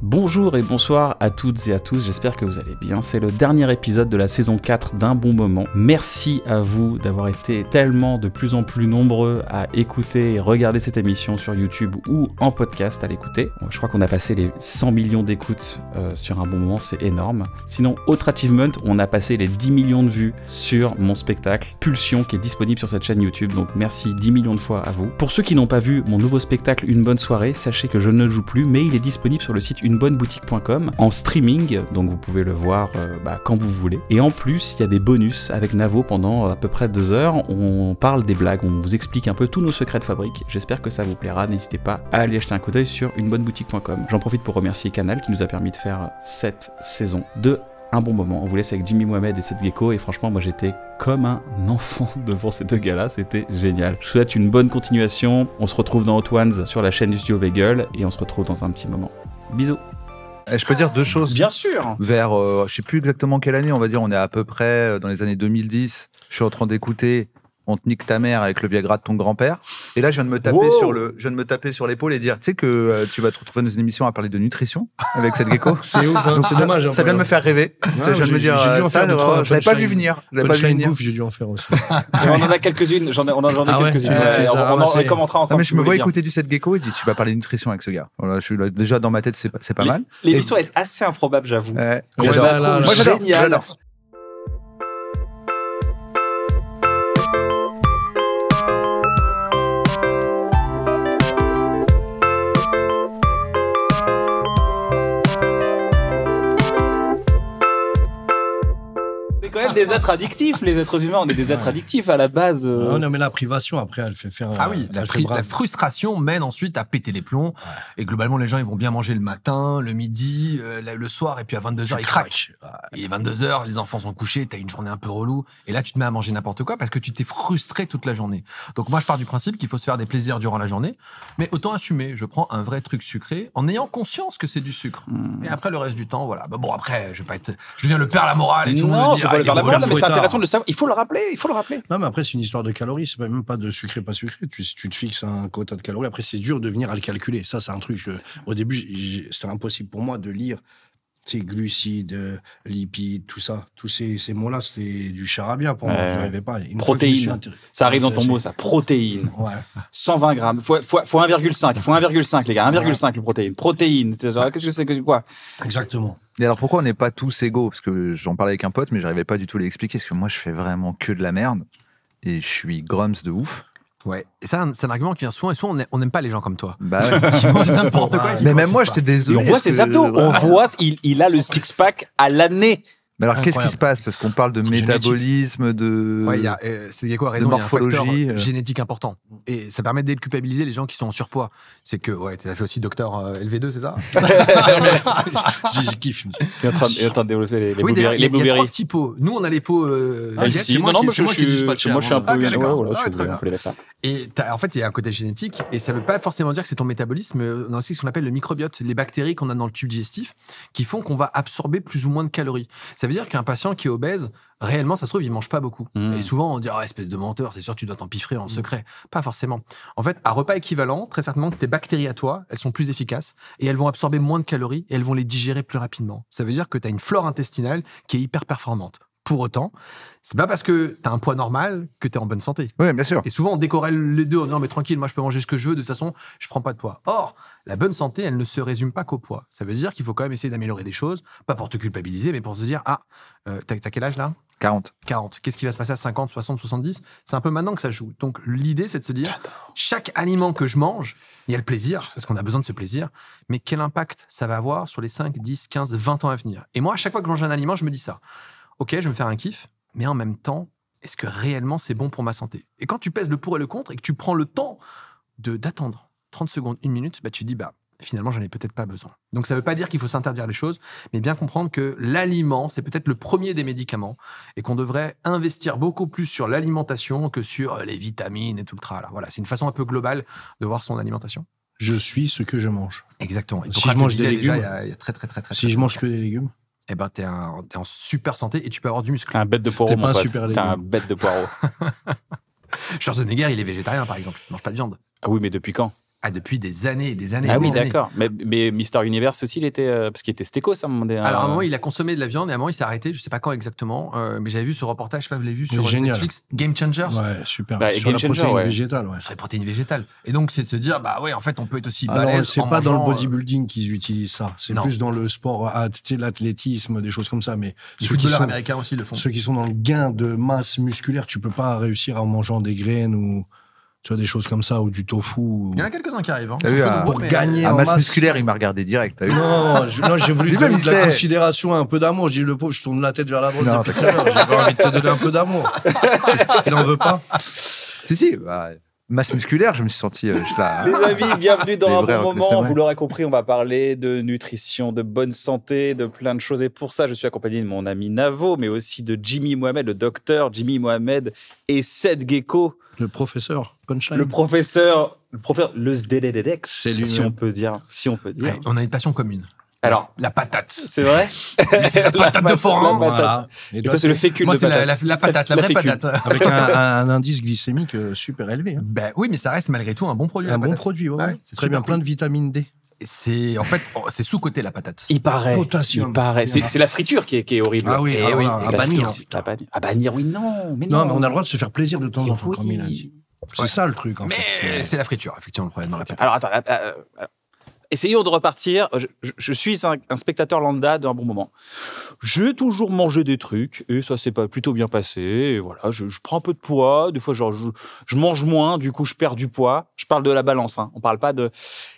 Bonjour et bonsoir à toutes et à tous, j'espère que vous allez bien. C'est le dernier épisode de la saison 4 d'un bon moment. Merci à vous d'avoir été tellement de plus en plus nombreux à écouter et regarder cette émission sur YouTube ou en podcast à l'écouter. Je crois qu'on a passé les 100 millions d'écoutes euh, sur un bon moment, c'est énorme. Sinon, autre achievement, on a passé les 10 millions de vues sur mon spectacle Pulsion qui est disponible sur cette chaîne YouTube, donc merci 10 millions de fois à vous. Pour ceux qui n'ont pas vu mon nouveau spectacle Une bonne soirée, sachez que je ne joue plus, mais il est disponible sur le site unebonneboutique.com en streaming, donc vous pouvez le voir euh, bah, quand vous voulez. Et en plus, il y a des bonus avec Navo pendant euh, à peu près deux heures. On parle des blagues, on vous explique un peu tous nos secrets de fabrique. J'espère que ça vous plaira. N'hésitez pas à aller acheter un coup d'œil sur boutique.com. J'en profite pour remercier Canal qui nous a permis de faire cette saison de un bon moment. On vous laisse avec Jimmy Mohamed et cette gecko et franchement moi j'étais comme un enfant devant ces deux gars-là, c'était génial. Je souhaite une bonne continuation, on se retrouve dans Hot Ones sur la chaîne du studio Bagel et on se retrouve dans un petit moment. Bisous. Eh, je peux dire deux choses. Bien sûr. Vers, euh, je sais plus exactement quelle année, on va dire, on est à peu près euh, dans les années 2010. Je suis en train d'écouter on te nique ta mère avec le Viagra de ton grand-père. Et là, je viens de me taper sur le, je viens de me taper sur l'épaule et dire, tu sais que euh, tu vas te retrouver dans une émission à parler de nutrition avec cette gecko. c'est ouf, hein. c'est dommage. Ça, hein, ça vient de me faire rêver. je viens de me dire, euh, je l'avais pas vu venir. Je l'avais pas vu venir. j'ai dû en faire aussi. on en a quelques-unes. J'en on en a ah quelques-unes. On en ensemble. Mais je me vois écouter du cette gecko et dis, tu vas parler de nutrition avec ce gars. déjà dans ma tête, c'est pas mal. L'émission est assez improbable, j'avoue. Moi, j'adore. des êtres addictifs, les êtres humains, on est des êtres addictifs à la base. Euh. Ah non, mais la privation, après, elle fait faire. Ah oui, la, la, frustration mène ensuite à péter les plombs. Et globalement, les gens, ils vont bien manger le matin, le midi, euh, le soir, et puis à 22h, ils craquent. Il est 22h, les enfants sont couchés, t'as une journée un peu relou. Et là, tu te mets à manger n'importe quoi parce que tu t'es frustré toute la journée. Donc, moi, je pars du principe qu'il faut se faire des plaisirs durant la journée, mais autant assumer. Je prends un vrai truc sucré en ayant conscience que c'est du sucre. Hmm. Et après, le reste du temps, voilà. Bah bon, après, je vais pas être. Je viens le père la morale et tout le monde ah, mais c'est intéressant de savoir. Il faut le rappeler, il faut le rappeler. Non, mais après, c'est une histoire de calories. C'est même pas de sucré, pas sucré. Tu, tu te fixes un quota de calories. Après, c'est dur de venir à le calculer. Ça, c'est un truc. au début, c'était impossible pour moi de lire c'est glucides, euh, lipides, tout ça. Tous ces, mots-là, c'était du charabia pour moi. arrivais pas. Une protéines. Ça arrive dans ton mot, ça. Protéines. 120 grammes. Faut 1,5. faut 1,5, les gars. 1,5 le protéine. Protéines. Qu'est-ce que c'est que quoi Exactement. Et alors pourquoi on n'est pas tous égaux Parce que j'en parlais avec un pote, mais je n'arrivais pas du tout à l'expliquer. Parce que moi, je fais vraiment que de la merde. Et je suis grums de ouf. Ouais, ça, c'est un argument qui vient souvent, et souvent on n'aime pas les gens comme toi. Bah ouais. qui n'importe quoi. mais même moi, j'étais désolé. on voit ses abdos, on voit, il, il a le six-pack à l'année. Mais alors, qu'est-ce qui se passe Parce qu'on parle de métabolisme, de, ouais, y a, euh, quoi, raison, de morphologie. Y a un facteur euh. génétique important. Et ça permet de culpabiliser les gens qui sont en surpoids. C'est que, ouais, t'as fait aussi docteur euh, LV2, c'est ça J'y kiffe. en en train de développer les, les petits pots. Nous, on a les pots. Moi moi, je, suis, ah, ah, je un peu. Et en fait, il y a un côté génétique. Et ça ne veut pas forcément dire que c'est ton métabolisme. On a aussi ce qu'on appelle le microbiote, les bactéries qu'on a dans le tube digestif qui font qu'on va absorber plus ou moins de calories. Ça veut dire qu'un patient qui est obèse, réellement, ça se trouve, il mange pas beaucoup. Mmh. Et souvent, on dit, Ah, espèce de menteur, c'est sûr, tu dois t'empiffrer en mmh. secret. Pas forcément. En fait, à repas équivalent, très certainement, tes bactéries à toi, elles sont plus efficaces et elles vont absorber moins de calories et elles vont les digérer plus rapidement. Ça veut dire que tu as une flore intestinale qui est hyper performante. Pour autant, c'est pas parce que tu as un poids normal que tu es en bonne santé. Oui, bien sûr. Et souvent, on décorelle les deux en disant, mais tranquille, moi, je peux manger ce que je veux, de toute façon, je prends pas de poids. Or, la bonne santé, elle ne se résume pas qu'au poids. Ça veut dire qu'il faut quand même essayer d'améliorer des choses, pas pour te culpabiliser, mais pour se dire, ah, euh, t'as quel âge là 40. 40. Qu'est-ce qui va se passer à 50, 60, 70 C'est un peu maintenant que ça joue. Donc l'idée, c'est de se dire, chaque aliment que je mange, il y a le plaisir, parce qu'on a besoin de ce plaisir, mais quel impact ça va avoir sur les 5, 10, 15, 20 ans à venir Et moi, à chaque fois que je mange un aliment, je me dis ça ok, je vais me faire un kiff, mais en même temps, est-ce que réellement c'est bon pour ma santé Et quand tu pèses le pour et le contre et que tu prends le temps de d'attendre 30 secondes, une minute, bah, tu dis, bah, finalement, j'en ai peut-être pas besoin. Donc, ça ne veut pas dire qu'il faut s'interdire les choses, mais bien comprendre que l'aliment, c'est peut-être le premier des médicaments et qu'on devrait investir beaucoup plus sur l'alimentation que sur les vitamines et tout le tralala. Voilà, c'est une façon un peu globale de voir son alimentation. Je suis ce que je mange. Exactement. si je mange des légumes, il y, très, très, très, très. Si je mange que des légumes, eh ben, t'es en super santé et tu peux avoir du muscle. Un bête de poireau, mon pote. T'es un bête de poireau. Schwarzenegger, il est végétarien, par exemple. Il mange pas de viande. Ah oui, mais depuis quand ah, depuis des années et des années. Ah oui, d'accord. Mais, mais Mister Universe aussi, il était. Euh, parce qu'il était ça, à un moment donné. Alors, à un moment, il a consommé de la viande et à un moment, il s'est arrêté. Je sais pas quand exactement. Euh, mais j'avais vu ce reportage, je sais pas, vous l'avez vu sur euh, Netflix. Game Changers. Ouais, super. Bah, sur Game la Changer, protéine végétale, Sur les protéines végétales. Et donc, c'est de se dire, bah ouais, en fait, on peut être aussi ah balèze. C'est pas dans le bodybuilding qu'ils utilisent ça. C'est plus dans le sport, ah, l'athlétisme, des choses comme ça. Mais les ceux sont américains aussi le font. Ceux qui sont dans le gain de masse musculaire, tu peux pas réussir en mangeant des graines ou. Tu vois, des choses comme ça, ou du tofu. Il y en a quelques-uns qui arrivent. Hein. pour gagner. masse, musculaire, il m'a regardé direct. Non, non, non, j'ai voulu donner de la considération, un peu d'amour. Je dis, le pauvre, je tourne la tête vers la droite depuis tout envie de te donner un peu d'amour. il n'en veut pas. Si, si. Bah, masse musculaire, je me suis senti. Euh, hein. Les amis, bienvenue dans un bon moment. Vous l'aurez compris, on va parler de nutrition, de bonne santé, de plein de choses. Et pour ça, je suis accompagné de mon ami Navo, mais aussi de Jimmy Mohamed, le docteur Jimmy Mohamed et Seth Gecko. Le professeur Punchline. Le professeur, le professeur, le Zdelededex, si on peut dire, si on peut dire. on a une passion commune. Alors, la patate. C'est vrai. C'est la, patate de forain. Et, c'est le fécule. Moi, c'est la, patate, la, vraie patate, avec un, indice glycémique euh, super élevé. Hein. Ben oui, mais ça reste malgré tout un bon produit. Un bon produit, oui. c'est très bien, plein de vitamine D c'est en fait oh, c'est sous côté la patate. Il paraît. Potassium. Il paraît. C'est, la friture qui est, qui est, horrible. Ah oui, eh ah oui à, bannir. À bannir, oui, non. Mais non. mais on a le droit de se faire plaisir de temps eh en temps, comme il a dit. C'est ça le truc, en mais fait. C'est la friture, effectivement, le problème dans la patate. Alors, attends, euh, euh, essayons de repartir. Je, suis un, spectateur lambda d'un bon moment. J'ai toujours mangé des trucs et ça s'est plutôt bien passé. voilà, je, prends un peu de poids. Des fois, genre, je, mange moins, du coup, je perds du poids. Je parle de la balance. Hein. On parle pas de.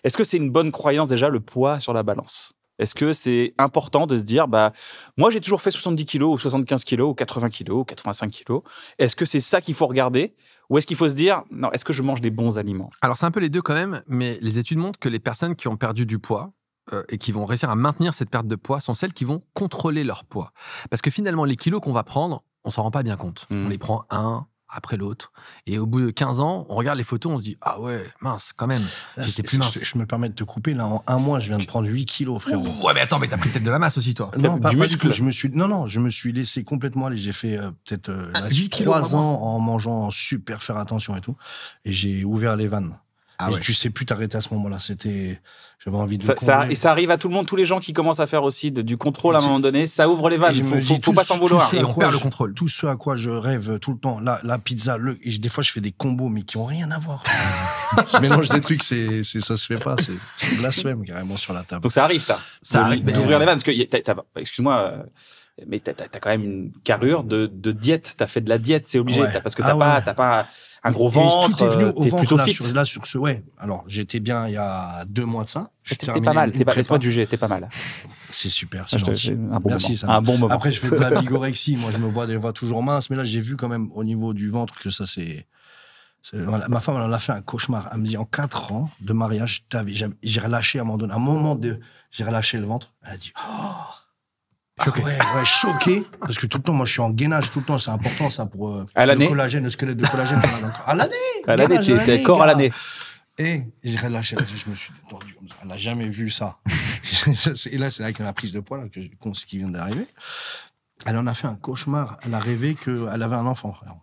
Est-ce que c'est une bonne croyance déjà le poids sur la balance Est-ce que c'est important de se dire, bah, moi, j'ai toujours fait 70 kilos ou 75 kilos ou 80 kilos ou 85 kilos. Est-ce que c'est ça qu'il faut regarder ou est-ce qu'il faut se dire, non, est-ce que je mange des bons aliments Alors c'est un peu les deux quand même, mais les études montrent que les personnes qui ont perdu du poids, euh, et qui vont réussir à maintenir cette perte de poids sont celles qui vont contrôler leur poids. Parce que finalement, les kilos qu'on va prendre, on s'en rend pas bien compte. Mmh. On les prend un après l'autre. Et au bout de 15 ans, on regarde les photos, on se dit Ah ouais, mince, quand même, ah, j'étais plus mince. Je, me permets de te couper, là, en un mois, je viens de prendre 8 kilos, frérot. ouais, mais attends, mais t'as pris peut-être de la masse aussi, toi. non, du muscle. je me suis, non, non, je me suis laissé complètement aller. J'ai fait euh, peut-être euh, ah, la 3 kilos, en mangeant super, faire attention et tout. Et j'ai ouvert les vannes. Ah tu sais plus t'arrêter à ce moment-là. C'était, j'avais envie de. Ça, et ça arrive à tout le monde, tous les gens qui commencent à faire aussi du contrôle à un moment donné, ça ouvre les vannes. Il faut, faut, pas s'en vouloir. on perd le contrôle. Tout ce à quoi je rêve tout le temps, la, pizza, le, et des fois je fais des combos mais qui ont rien à voir. je mélange des trucs, c'est, c'est, ça se fait pas, c'est, la blasphème carrément sur la table. Donc ça arrive ça. Ça arrive. D'ouvrir les euh, vannes parce que excuse-moi. Euh, mais t'as as, quand même une carrure de, de diète. T'as fait de la diète, c'est obligé, parce que t'as ah pas, pas un gros ventre. Tout est venu euh, plutôt fit. Sur, là, sur ce, ouais. Alors, j'étais bien il y a deux mois de ça. j'étais pas mal. T'es pas, laisse-moi T'es pas mal. C'est super. Ah, c'est Un bon Moment. Après, je fais de la bigorexie. Moi, je me vois, toujours mince, mais là, j'ai vu quand même au niveau du ventre que ça c'est. ma femme, elle en a fait un cauchemar. Elle me dit, en quatre ans de mariage, j'ai relâché à un moment à un moment de, j'ai relâché le ventre. Elle a dit, oh, Choqué. Ah choqué. Parce que tout le temps, moi, je suis en gainage tout le temps. C'est important, ça, pour euh, le collagène, le squelette de collagène. à l'année À l'année, tu es d'accord à l'année. Et j'ai relâché, je me suis détendu Elle n'a jamais vu ça. et là, c'est là qu'elle prise de poids là, que, qui vient d'arriver. Elle en a fait un cauchemar. Elle a rêvé qu'elle avait un enfant, frère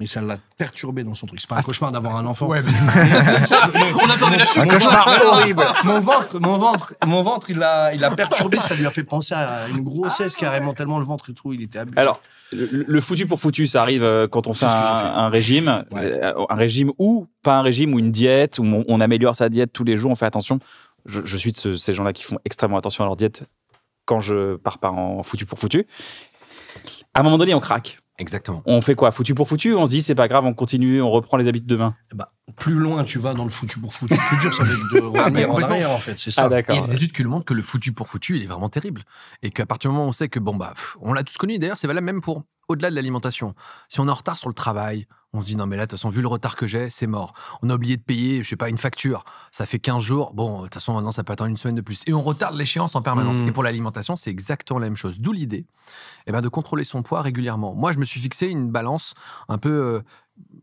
mais ça l'a perturbé dans son truc. C'est pas un ah, cauchemar d'avoir un enfant. Ouais, on attendait la chute. Un cauchemar horrible. Mon ventre, mon ventre, mon ventre, il l'a, il a perturbé. Ça lui a fait penser à une grossesse ah, carrément tellement le ventre et tout, il était abusé. Alors. Le, foutu pour foutu, ça arrive euh, quand on fait, un, régime, euh, un régime ou pas un régime ou une diète où on, améliore sa diète tous les jours, on fait attention. Je, suis de ces gens-là qui font extrêmement attention à leur diète quand je pars pas en foutu pour foutu. À un moment donné, on craque Exactement. On fait quoi Foutu pour foutu On se dit, c'est pas grave, on continue, on reprend les habitudes demain bah, Plus loin tu vas dans le foutu pour foutu, plus dur ça va être de en arrière, en fait. C'est ça. Il y a des études qui le montrent que le foutu pour foutu, il est vraiment terrible. Et qu'à partir du moment où on sait que, bon, bah, on l'a tous connu, d'ailleurs, c'est valable même pour au-delà de l'alimentation. Si on est en retard sur le travail, on se dit, non, mais là, de toute façon, vu le retard que j'ai, c'est mort. On a oublié de payer, je sais pas, une facture. Ça fait 15 jours. Bon, de toute façon, maintenant, ça peut attendre une semaine de plus. Et on retarde l'échéance en permanence. Mmh. Et pour l'alimentation, c'est exactement la même chose. D'où l'idée eh ben, de contrôler son poids régulièrement. Moi, je me suis fixé une balance un peu. Euh,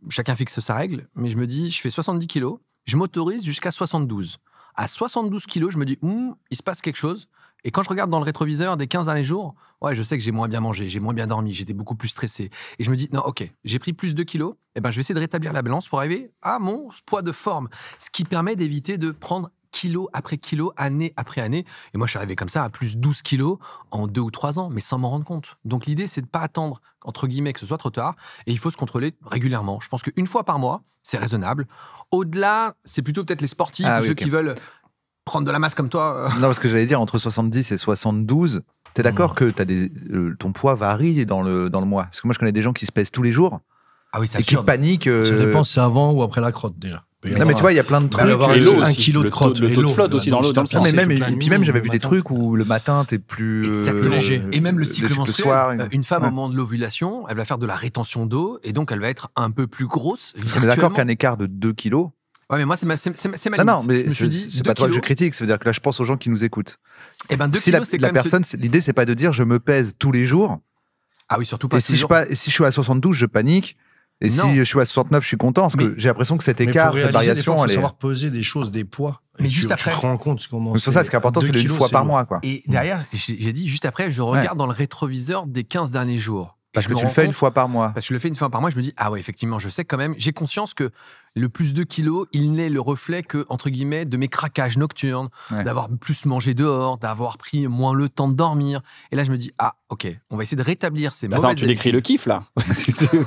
chacun fixe sa règle, mais je me dis, je fais 70 kilos, je m'autorise jusqu'à 72. À 72 kilos, je me dis, hmm, il se passe quelque chose. Et quand je regarde dans le rétroviseur des 15 derniers jours, ouais, je sais que j'ai moins bien mangé, j'ai moins bien dormi, j'étais beaucoup plus stressé. Et je me dis, non, ok, j'ai pris plus de kilos, et eh ben, je vais essayer de rétablir la balance pour arriver à mon poids de forme. Ce qui permet d'éviter de prendre kilo après kilo, année après année. Et moi, je suis arrivé comme ça à plus 12 kilos en deux ou trois ans, mais sans m'en rendre compte. Donc l'idée, c'est de ne pas attendre, entre guillemets, que ce soit trop tard. Et il faut se contrôler régulièrement. Je pense qu'une fois par mois, c'est raisonnable. Au-delà, c'est plutôt peut-être les sportifs, ah ou ceux qui veulent prendre de la masse comme toi. Euh. non, parce que j'allais dire, entre 70 et 72, t'es d'accord hmm. que as des, ton poids varie dans le, dans le mois Parce que moi, je connais des gens qui se pèsent tous les jours ah oui, et qui paniquent. Euh. Ça dépend c'est avant ou après la crotte, déjà. Non, mais, tu vois, il y a plein de trucs. a euh, un kilo de crotte. Le taux, de flotte aussi dans l'eau. Le mais même, et puis même, j'avais vu des trucs où le matin, t'es plus. Exactement. Et même le cycle menstruel. Une femme, au moment de l'ovulation, elle va faire de la rétention d'eau et donc elle va être un peu plus grosse. On est d'accord qu'un écart de 2 kilos, Ouais, mais moi, c'est ma, c'est, Non, non, mais je dis, c'est pas toi que je critique. Ça veut dire que là, je pense aux gens qui nous écoutent. Et eh ben, deux si kilos, la, c'est quand personne, l'idée, c'est pas de dire je me pèse tous les jours. Ah oui, surtout pas. tous si, jours. Et si je suis à 72, je panique. Et si je suis à 69, je suis content parce que j'ai l'impression que cet écart, cette variation, fois, elle est. savoir peser des choses, des poids. Mais juste après, tu te rends compte comment. C'est ça, ce qui est important, c'est une fois par mois, quoi. Et derrière, j'ai dit juste après, je regarde dans le rétroviseur des 15 derniers jours. Parce que tu le fais une fois par mois. Parce que je le fais une fois par mois, je me dis ah ouais, effectivement, je sais quand même, j'ai conscience que le plus de kilos, il n'est le reflet que, entre guillemets, de mes craquages nocturnes, d'avoir plus mangé dehors, d'avoir pris moins le temps de dormir. Et là, je me dis, ah, ok, on va essayer de rétablir ces Attends, tu décris le kiff, là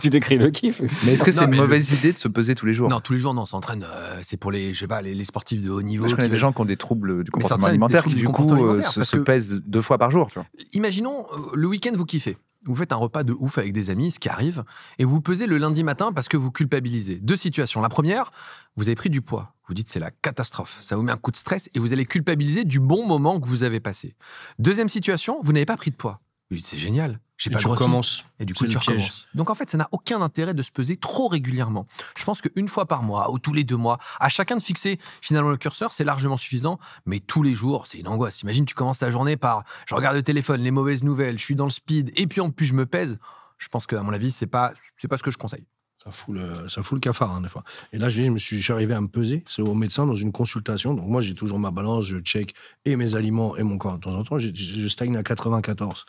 Tu décris le kiff Mais est-ce que c'est une mauvaise idée de se peser tous les jours Non, tous les jours, non, on s'entraîne. Euh, c'est pour les, je sais les, sportifs de haut niveau. je connais des gens qui ont des troubles du comportement alimentaire qui, du, coup, euh, se, pèsent deux fois par jour. Imaginons, euh, le week-end, vous kiffez. Vous faites un repas de ouf avec des amis, ce qui arrive, et vous pesez le lundi matin parce que vous culpabilisez. Deux situations. La première, vous avez pris du poids. Vous dites c'est la catastrophe. Ça vous met un coup de stress et vous allez culpabiliser du bon moment que vous avez passé. Deuxième situation, vous n'avez pas pris de poids c'est génial. J'ai pas tu recommences. Et du coup, tu recommences. Donc en fait, ça n'a aucun intérêt de se peser trop régulièrement. Je pense qu'une fois par mois ou tous les deux mois, à chacun de fixer finalement le curseur, c'est largement suffisant. Mais tous les jours, c'est une angoisse. Imagine, tu commences ta journée par je regarde le téléphone, les mauvaises nouvelles, je suis dans le speed, et puis en plus je me pèse. Je pense que, à mon avis, c'est pas, pas ce que je conseille. Ça fout le, ça le cafard, hein, des fois. Et là, je, me suis, arrivé à me peser. C'est au médecin dans une consultation. Donc, moi, j'ai toujours ma balance, je check et mes aliments et mon corps. De temps en temps, je, stagne à 94.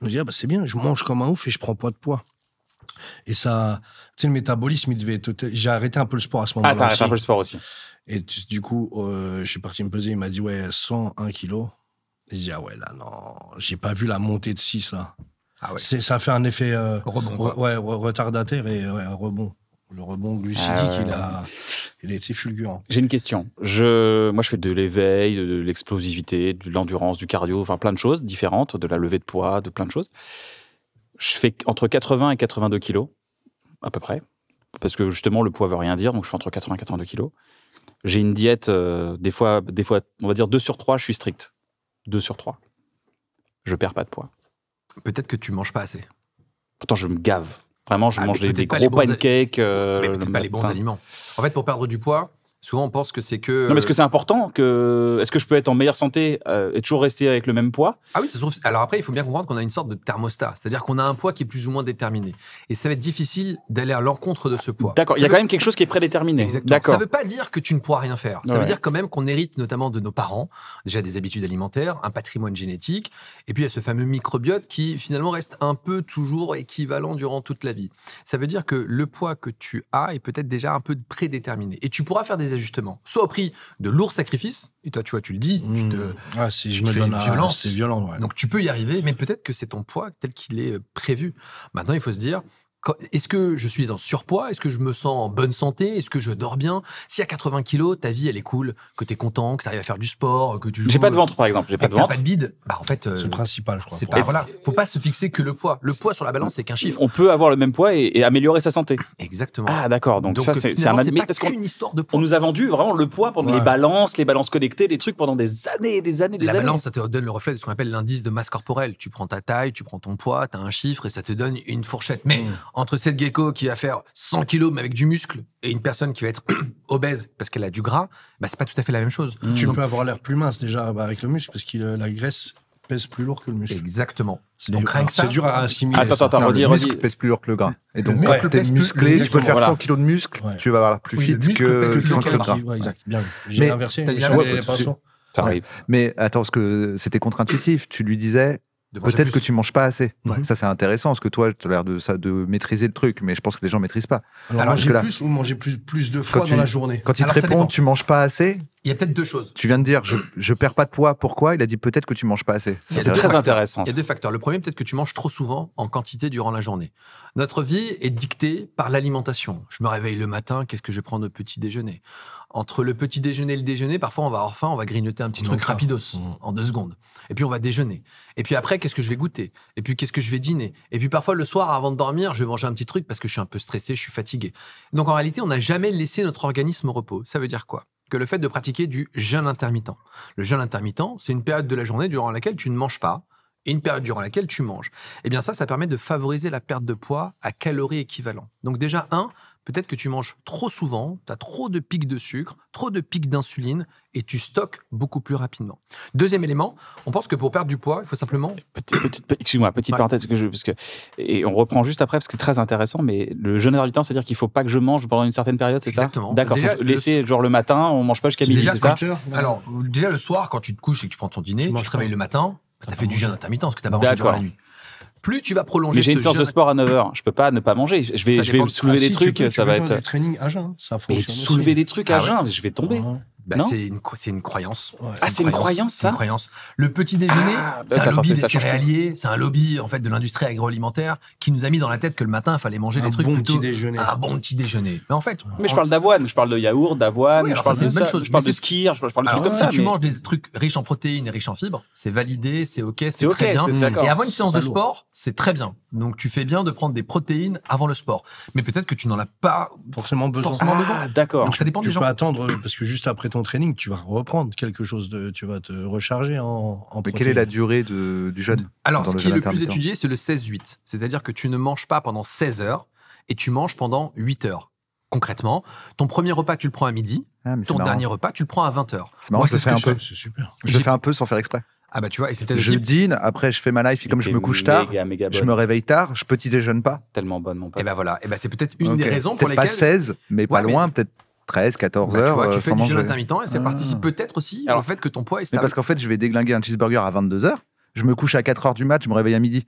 Je me dis, ah, bah, c'est bien, je mange comme un ouf et je prends pas de poids. Et ça, tu sais, le métabolisme, il devait être. J'ai arrêté un peu le sport à ce ah, moment-là. Ah, t'as arrêté un peu le sport aussi. Et du coup, euh, je suis parti me peser. Il m'a dit, ouais, 101 kilos. Et j'ai dit, ah ouais, là, non, j'ai pas vu la montée de 6, là. Ah ça fait un effet euh, rebond, ouais, retardataire et un rebond. Le rebond glucidique, ah il, a, il a été fulgurant. J'ai une question. Je, moi, je fais de l'éveil, de l'explosivité, de l'endurance, du cardio, enfin plein de choses différentes, de la levée de poids, de plein de choses. Je fais entre 80 et 82 kilos, à peu près, parce que justement, le poids veut rien dire, donc je fais entre 80 et 82 kilos. J'ai une diète, euh, des, fois, des fois, on va dire 2 sur 3, je suis strict. 2 sur 3. Je perds pas de poids. Peut-être que tu manges pas assez. Pourtant, je me gave. Vraiment, je ah, mange des, gros pancakes. Euh, mais peut pas les bons aliments. En fait, pour perdre du poids, Souvent, on pense que c'est que. Non, mais est-ce que euh, c'est important que... Est-ce que je peux être en meilleure santé euh, et toujours rester avec le même poids Ah oui, ça Alors après, il faut bien comprendre qu'on a une sorte de thermostat. C'est-à-dire qu'on a un poids qui est plus ou moins déterminé. Et ça va être difficile d'aller à l'encontre de ce poids. D'accord, il y a quand même quelque chose qui est prédéterminé. Exactement. D'accord. Ça ne veut pas dire que tu ne pourras rien faire. Ça veut dire quand même qu'on hérite notamment de nos parents, déjà des habitudes alimentaires, un patrimoine génétique, et puis il y a ce fameux microbiote qui finalement reste un peu toujours équivalent durant toute la vie. Ça veut dire que le poids que tu as est peut-être déjà un peu prédéterminé. Et tu pourras faire des ajustements. Soit au prix de lourds sacrifices, et toi, tu vois, tu le dis, tu mmh. te, ah, si je violence. C'est violent. Donc tu peux y arriver, mais peut-être que c'est ton poids tel qu'il est prévu. Maintenant, il faut se dire, est-ce que je suis en surpoids Est-ce que je me sens en bonne santé Est-ce que je dors bien Si à 80 kilos, ta vie, elle est cool, que tu es content, que tu arrives à faire du sport, que tu joues... J'ai pas de ventre, par exemple. J'ai pas de ventre. pas de bide. Bah, en fait, c'est le euh, principal, je crois. Pas, voilà. Faut pas se fixer que le poids. Le poids sur la balance, c'est qu'un chiffre. On peut avoir le même poids et, améliorer sa santé. Exactement. Ah, d'accord. Donc, ça, c'est un pas parce qu'une histoire de poids. On nous a vendu vraiment le poids pendant les balances, les balances connectées, les trucs pendant des années, et des années, des années. La balance, ça te donne le reflet de ce qu'on appelle l'indice de masse corporelle. Tu prends ta taille, tu prends ton poids, tu as un chiffre et ça te donne une fourchette. Mais mm entre cette gecko qui va faire 100 kilos mais avec du muscle et une personne qui va être obèse parce qu'elle a du gras, bah, c'est pas tout à fait la même chose. Tu peux avoir l'air plus mince déjà bah, avec le muscle parce que la graisse pèse plus lourd que le muscle. Exactement. Donc ah, C'est dur à assimiler. Attends, attends, attends, redis, redis, le muscle pèse plus lourd que le gras. Et donc, quand tu es musclé, tu peux faire 100 kilos de muscle, tu vas avoir plus vite fit que 100 kilos de gras. exact. Bien. J'ai inversé. T'as dit Ça arrive. Mais attends, parce que c'était contre-intuitif. Tu lui disais, Peut-être que tu manges pas assez. Ça, c'est intéressant, parce que toi, tu as l'air de, maîtriser le truc, mais je pense que les gens maîtrisent pas. Alors, manger plus ou manger plus, de fois dans la journée Quand ils te répondent, tu manges pas assez, il y a peut-être deux choses. Tu viens de dire, je, mm. je perds pas de poids, pourquoi Il a dit peut-être que tu manges pas assez. C'est très intéressant. Il y a deux facteurs. Le premier, peut-être que tu manges trop souvent en quantité durant la journée. Notre vie est dictée par l'alimentation. Je me réveille le matin, qu'est-ce que je prends de petit déjeuner Entre le petit déjeuner et le déjeuner, parfois on va avoir faim, on va grignoter un petit truc rapidos mm. en deux secondes. Et puis on va déjeuner. Et puis après, qu'est-ce que je vais goûter Et puis qu'est-ce que je vais dîner Et puis parfois le soir, avant de dormir, je vais manger un petit truc parce que je suis un peu stressé, je suis fatigué. Donc en réalité, on n'a jamais laissé notre organisme au repos. Ça veut dire quoi que le fait de pratiquer du jeûne intermittent. Le jeûne intermittent, c'est une période de la journée durant laquelle tu ne manges pas et une période durant laquelle tu manges. Eh bien ça, ça permet de favoriser la perte de poids à calories équivalentes. Donc déjà, un, Peut-être que tu manges trop souvent, tu as trop de pics de sucre, trop de pics d'insuline et tu stockes beaucoup plus rapidement. Deuxième élément, on pense que pour perdre du poids, il faut simplement. Petite, Excuse-moi, petite parenthèse, que je, parce que, et on reprend juste après parce que c'est très intéressant, mais le jeûne intermittent, c'est-à-dire qu'il ne faut pas que je mange pendant une certaine période, c'est ça Exactement. D'accord, cest laisser le... genre le matin, on ne mange pas jusqu'à midi, c'est ça Alors, déjà le soir, quand tu te couches et que tu prends ton dîner, tu, tu te réveilles le matin, tu as fait du jeûne intermittent parce que tu n'as pas mangé durant la nuit plus tu vas prolonger. Mais J'ai une séance de sport à 9h, je peux pas ne pas manger. Je vais, je vais soulever ah, des trucs, ça va être. à jeun, Mais soulever des trucs à ah jeun, je vais tomber. Ah bah, c'est une, une, croyance. ah, c'est une, croyance, ça une croyance. Le petit déjeuner, ah, bah, c'est un lobby des céréaliers, c'est un lobby en fait de l'industrie agroalimentaire qui nous a mis dans la tête que le matin, il fallait manger des trucs bon plutôt... petit déjeuner. Un bon petit déjeuner. Mais en fait, mais je parle d'avoine, je parle de yaourt, d'avoine, je, parle de chose. je parle de skir, je parle de trucs comme si tu manges des trucs riches en protéines et riches en fibres, c'est validé, c'est ok, c'est très bien. Et avant une séance de sport, c'est très bien. Donc tu fais bien de prendre des protéines avant le sport, mais peut-être que tu n'en as pas forcément besoin. Ah, d'accord. Donc ça dépend des gens. Tu peux attendre euh, parce que juste après ton training, tu vas reprendre quelque chose, de, tu vas te recharger en, en quelle est la durée de, du jeûne Alors, ce qui est le plus étudié, c'est le 16-8. C'est-à-dire que tu ne manges pas pendant 16 heures et tu manges pendant 8 heures. Concrètement, ton premier repas, tu le prends à midi. Ah, ton dernier repas, tu le prends à 20 heures. C'est marrant, Moi, je, fais un peu. Fais. Super. Je fais un peu sans faire exprès. Ah bah tu vois, et Je dîne, après je fais ma life, et comme je me couche tard, je me réveille tard, je petit déjeune pas. Tellement bonne mon Et eh ben voilà, et eh ben bah c'est peut-être une des raisons pour lesquelles. Pas 16, mais pas loin, peut-être 13, 14 bah, heures. Tu vois, tu euh, fais du jeûne mi-temps et ça ah. participe peut-être aussi Alors, au fait que ton poids est stable. Mais parce qu'en fait, je vais déglinguer un cheeseburger à 22 heures, je me couche à 4 heures du mat, je me réveille à midi.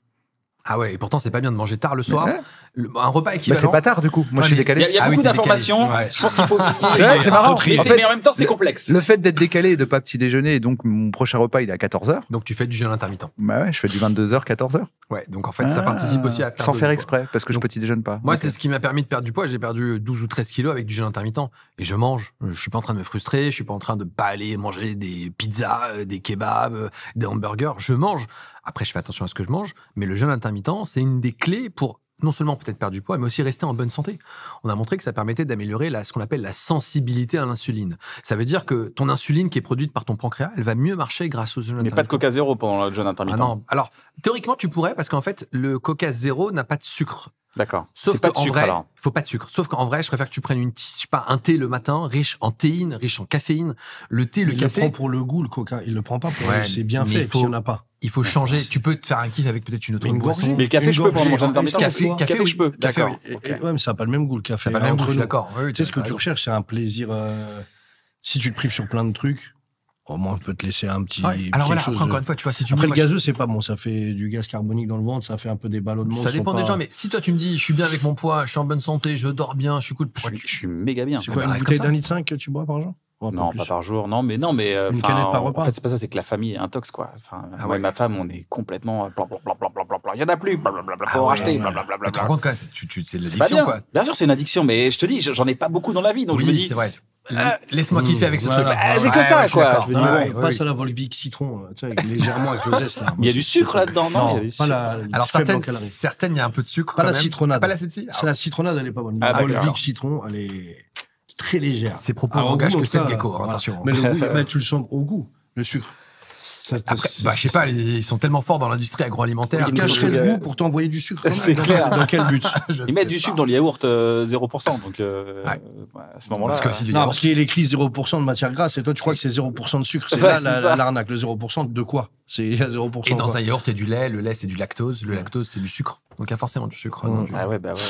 Ah ouais, et pourtant c'est pas bien de manger tard le soir. un repas équivalent. Bah c'est pas tard du coup. Moi je suis décalé. Il y, a, ah beaucoup d'informations. Je pense qu'il faut. c'est marrant. Mais, en fait, en même temps c'est complexe. Le fait d'être décalé et de pas petit déjeuner et donc mon prochain repas il est à 14h. Donc tu fais du jeûne intermittent. Bah ouais, je fais du 22h 14h. Ouais, donc en fait ça ah, participe aussi à sans faire exprès parce que je je petit déjeune pas. Moi c'est ce qui m'a permis de perdre du poids. J'ai perdu 12 ou 13 kilos avec du jeûne intermittent et je mange. Je suis pas en train de me frustrer. Je suis pas en train de pas aller manger des pizzas, euh, des kebabs, euh, des hamburgers. Je mange. Après je fais attention à ce que je mange, mais le jeûne intermittent c'est une des clés pour non seulement peut-être perdre du poids, mais aussi rester en bonne santé. On a montré que ça permettait d'améliorer ce qu'on appelle la sensibilité à l'insuline. Ça veut dire que ton insuline qui est produite par ton pancréas, elle va mieux marcher grâce au jeûne intermittent. Mais pas de coca zéro pendant le jeûne ah intermittent. non. Alors, théoriquement, tu pourrais, parce qu'en fait, le coca zéro n'a pas de sucre. D'accord. Sauf pas de sucre, vrai, faut pas de sucre. Sauf qu'en vrai, je préfère que tu prennes une, pas, un thé le matin, riche en théine, riche en caféine. Le thé, le café. Il le prend pour le goût, le coca. Il le prend pas pour ouais, c'est bien fait. il a pas. Il faut changer. Tu peux te faire un kiff avec peut-être une autre boisson. Mais le café, je peux prendre. J'en café, café, hein. café, café je peux. D'accord. Oui. Ouais, mais ça n'a pas le même goût, le café. C'est pas le même goût, d'accord. Tu sais, ce que tu recherches, c'est un plaisir, euh, si tu te prives sur plein de trucs, au moins on peut te laisser un petit. Alors voilà, chose après, encore une fois, tu vois, si tu le gazeux, c'est pas bon, ça fait du gaz carbonique dans le ventre, ça fait un peu des ballonnements. Ça dépend des gens, mais si toi tu me dis, je suis bien avec mon poids, je suis en bonne santé, je dors bien, je suis cool. Je, je suis méga bien. C'est quoi, bah, une bouteille d'un litre 5 que tu bois par jour non, pas par jour. Non, mais non, mais euh, une par repas. En fait, c'est pas ça. C'est que la famille est intox, quoi. Enfin, ah moi et ma femme, on est complètement euh, Il y en a plus. Blablabla. Faut racheter. Ouais, Tu te rends compte C'est de l'addiction, quoi. Bien sûr, c'est une addiction, mais je te dis, j'en ai pas beaucoup dans la vie, donc je me dis, euh, laisse-moi mmh, kiffer avec ce truc. Ah, euh, j'ai que ça, quoi. Je me dis, ah, bon, la Volvic citron, euh, tu sais, légèrement avec le zeste. Là. Il y a du sucre là-dedans, non, non pas la, Alors, certaines, certaines, il y a un peu de sucre. Pas la citronade. Pas la citronade. Ah, c'est la citronade, elle est pas bonne. La Volvic citron, elle est très légère. C'est propos au que c'est gecko, Mais le goût, tu le sens au goût, le sucre. Bah, je sais pas, ils, sont tellement forts dans l'industrie agroalimentaire. Ils le goût pour t'envoyer du sucre. C'est clair. Dans quel but Ils mettent du sucre dans les yaourt 0%. Euh, donc, euh, bah, à ce moment-là. Parce, euh, parce qu'il écrit 0% de matière grasse et toi, tu crois que c'est 0% de sucre. C'est là l'arnaque. le 0% de quoi C'est 0%. Et dans un yaourt, c'est du lait. Le lait, c'est du lactose. Le lactose, c'est du sucre. Donc, il y a forcément du sucre. Mm. Ah ouais, bah ouais.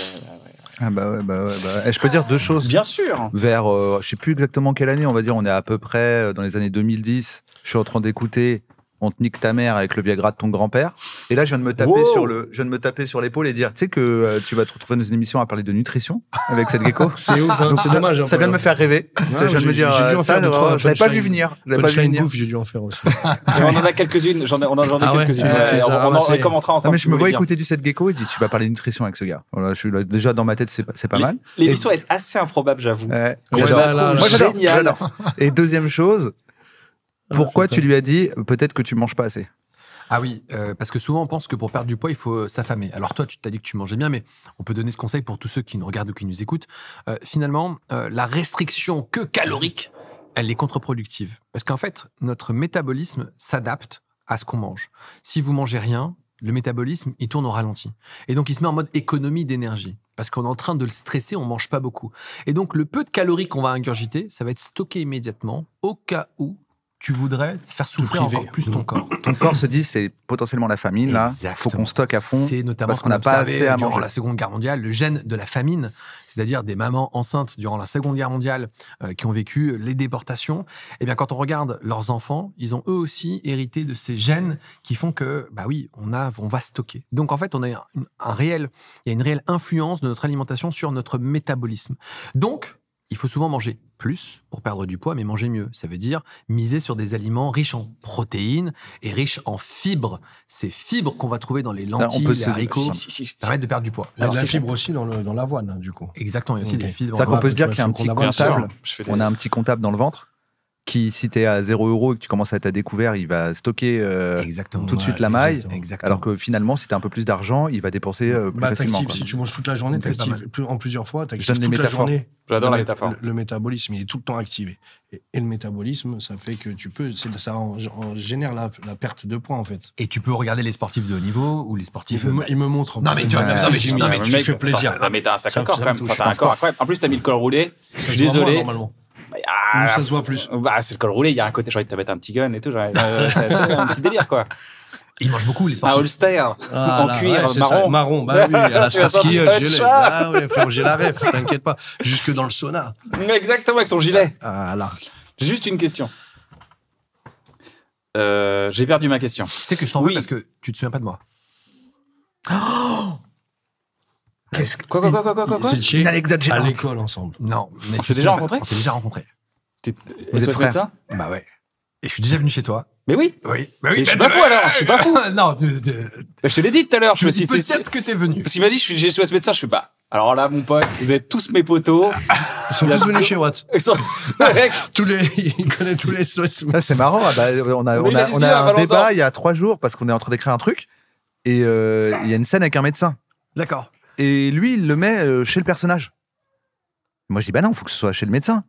ah bah ouais, bah, bah je peux dire deux choses. Bien sûr. Vers, je sais plus exactement quelle année, on va dire, on est à peu près dans les années 2010 je suis en train d'écouter on te nique ta mère avec le Viagra de ton grand-père. Et là, je viens de me taper sur le, je viens de me taper sur l'épaule et dire, tu sais que euh, tu vas te retrouver dans une émission à parler de nutrition avec cette gecko. c'est ouf, hein. c'est dommage. Hein, ça, vient de me faire rêver. je viens de me dire, je pas vu venir. Je pas vu venir. J'ai dû en faire aussi. on en a quelques-unes. on en a ah quelques-unes. Ah on en commentera ensemble. Mais je me vois écouter du 7 gecko et dis, tu vas parler de nutrition avec ce gars. déjà dans ma tête, c'est pas mal. L'émission est assez improbable, j'avoue. Moi, j'adore. Et deuxième chose, pourquoi tu lui as dit peut-être que tu manges pas assez ah oui, euh, parce que souvent on pense que pour perdre du poids, il faut euh, s'affamer. Alors toi, tu t'as dit que tu mangeais bien, mais on peut donner ce conseil pour tous ceux qui nous regardent ou qui nous écoutent. Euh, finalement, la restriction que calorique, elle est contre-productive. Parce qu'en fait, notre métabolisme s'adapte à ce qu'on mange. Si vous mangez rien, le métabolisme, il tourne au ralenti. Et donc, il se met en mode économie d'énergie. Parce qu'on est en train de le stresser, on mange pas beaucoup. Et donc, le peu de calories qu'on va ingurgiter, ça va être stocké immédiatement au cas où tu voudrais faire souffrir encore plus ton mmh. corps. Ton corps se dit, c'est potentiellement la famine, là. Il faut qu'on stocke à fond. C'est notamment parce qu'on n'a pas assez à euh, manger. Durant la Seconde Guerre mondiale, le gène de la famine, c'est-à-dire des mamans enceintes durant la Seconde Guerre mondiale euh, qui ont vécu euh, les déportations. Et eh bien, quand on regarde leurs enfants, ils ont eux aussi hérité de ces gènes qui font que, bah oui, on, a, on va stocker. Donc, en fait, on a un réel, il y a une réelle influence de notre alimentation sur notre métabolisme. Donc, il faut souvent manger plus pour perdre du poids, mais manger mieux. Ça veut dire miser sur des aliments riches en protéines et riches en fibres. Ces fibres qu'on va trouver dans les lentilles, les haricots, ça de perdre du poids. Il y a de la fibre aussi dans l'avoine, hein, du coup. Exactement, il y a aussi des fibres. Ça qu'on peut se dire qu'il y a un petit comptable. On a un petit comptable dans le ventre qui, si tu es à 0 euro et que tu commences à être à découvert, il va stocker euh, tout de suite la maille. Exactement. Alors que finalement, si t'as un peu plus d'argent, il va dépenser euh, plus bah, facilement. Si tu manges toute la journée, tu en plusieurs fois, tu que toute métaphores. la journée. J'adore la métaphore. Le, métabolisme, il est tout le temps activé. Et, le métabolisme, ça fait que tu peux. Ça génère la, perte de poids, en fait. Et tu peux regarder les sportifs de haut niveau ou les sportifs. Ils me, il me montrent. Non, mais tu, fais plaisir. Non, mais t'as un à corps quand même. En plus, t'as mis le roulé. Je suis désolé. Ah, ça se voit plus. Bah, c'est le col roulé, il y a un côté, j'ai envie te mettre un petit gun et tout. Genre, euh, un petit délire, quoi. Il mange beaucoup, les sportifs. Ah, un holster ah, en cuir ouais, marron. Ça, marron, bah oui, à la Starsky, gilet. Ah oui, frère, j'ai la ref, t'inquiète pas. Jusque dans le sauna. Exactement, avec son gilet. Ah là. Juste une question. Euh, j'ai perdu ma question. Tu sais que je t'en oui. parce que tu te souviens pas de moi. Oh Qu'est-ce que... Quoi, quoi, quoi, quoi, quoi, quoi, quoi à l'école ensemble. Non. Mais on s'est déjà rencontré? On s'est déjà rencontré. Vous euh, êtes frères ça Bah ouais. Et je suis déjà venu chez toi. Mais oui. Oui. Bah oui. Mais je bah suis pas fou alors, je suis pas fou. non, bah, Je te l'ai dit tout à l'heure. Je me suis dit, c'est- peut-être que t'es venu. Parce qu'il m'a dit, je suis, je ce médecin, je suis pas. Alors là, mon pote, vous êtes tous mes poteaux. Ils sont tous venus chez Watt. Ils sont- Tous les, ils connaissent tous les SOS. Ah, c'est marrant. Ah, on a, On a on a, un débat il y a trois jours parce qu'on est en train d'écrire un truc et euh, il y a une scène avec un médecin. D'accord. Et lui, il le met euh, chez le personnage. Moi, je dis, bah non, faut que ce soit chez le médecin.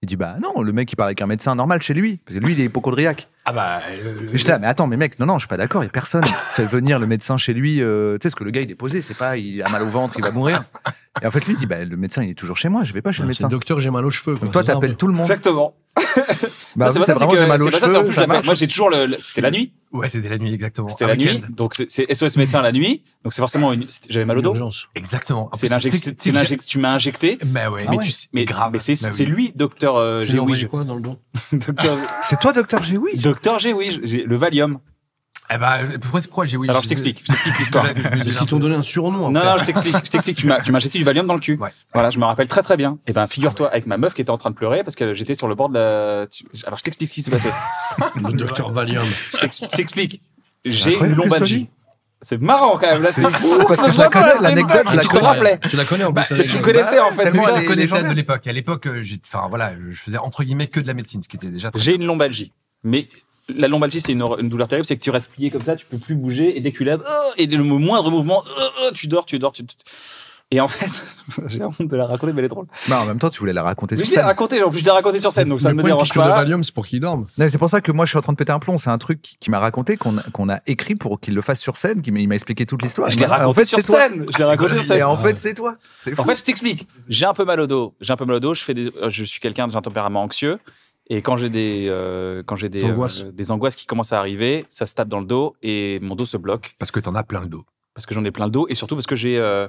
Il dit, bah non, le mec, il parle avec un médecin normal chez lui. Parce que lui, il est hypochondriaque. Ah bah. Ah, mais attends, mais mec, non, non, je suis pas d'accord, il a personne. Fait venir le médecin chez lui. Euh, tu sais, ce que le gars, il est posé, c'est pas, il a mal au ventre, il va mourir. Et en fait, lui, il dit, bah le médecin, il est toujours chez moi, je vais pas chez bah, le médecin. Le docteur, j'ai mal aux cheveux. Quoi, Donc, toi, t'appelles tout le monde. Exactement. Bah c'est ça, ça, que mal aux cheveux, ça, en plus, moi j'ai toujours le, c'était la nuit. Ouais, c'était la nuit exactement. C'était la nuit. Donc c'est SOS médecin la nuit. Donc c'est forcément une j'avais mal au dos. Exactement. C'est l'injection tu m'as injecté. Bah ouais. Ah mais tu mais grave. Mais c'est bah lui docteur J'ai euh, quoi dans le dos Docteur C'est toi docteur Géoui Docteur j'ai le Valium. Eh ben, pourquoi, pourquoi j'ai oui, Alors je t'explique, je t'explique l'histoire. Parce qu'ils t'ont donné un surnom. Non, non, je t'explique, je t'explique. Tu m'as, tu m'as jeté du Valium dans le cul. Ouais. Voilà, je me rappelle très très bien. Et eh ben, figure-toi avec ma meuf qui était en train de pleurer parce que j'étais sur le bord de la. Alors je t'explique ce qui s'est passé. le docteur Valium. Je t'explique. J'ai une lombalgie. C'est marrant quand même. Là, c'est fou parce que, je la connais l'anecdote. tu te rappelais. Tu la connais en plus. Bah, tu connaissais en fait. Je connaissais de l'époque. À l'époque, enfin euh, voilà, je faisais entre guillemets que de la médecine, ce qui était déjà. J'ai une lombalgie, mais la lombalgie, c'est une, douleur terrible, c'est que tu restes plié comme ça, tu peux plus bouger, et dès que tu lèves, oh, et le moindre mouvement, oh, oh, tu dors, tu dors, tu. tu... Et en fait, j'ai honte de la raconter, mais elle est drôle. Non, bah, en même temps, tu voulais la raconter sur scène. Je l'ai raconté, en plus, je l'ai raconté sur scène, donc ça ne me dérange pas. de Valium, c'est pour qu'il dorme. C'est pour ça que moi, je suis en train de péter un plomb. C'est un truc qui m'a raconté, qu'on a écrit pour qu'il le fasse sur scène, qu'il m'a expliqué toute l'histoire. Je l'ai raconté sur scène. Je l'ai raconté sur scène. Et en fait, c'est toi. En fait, je t'explique. J'ai un peu mal au dos. J'ai un peu mal au dos. Je, suis quelqu'un, d'un tempérament anxieux. Et quand j'ai des, euh, quand j'ai des, euh, des angoisses qui commencent à arriver, ça se tape dans le dos et mon dos se bloque Parce que t'en as plein le dos. parce que j'en ai plein le dos et surtout parce que j'ai euh,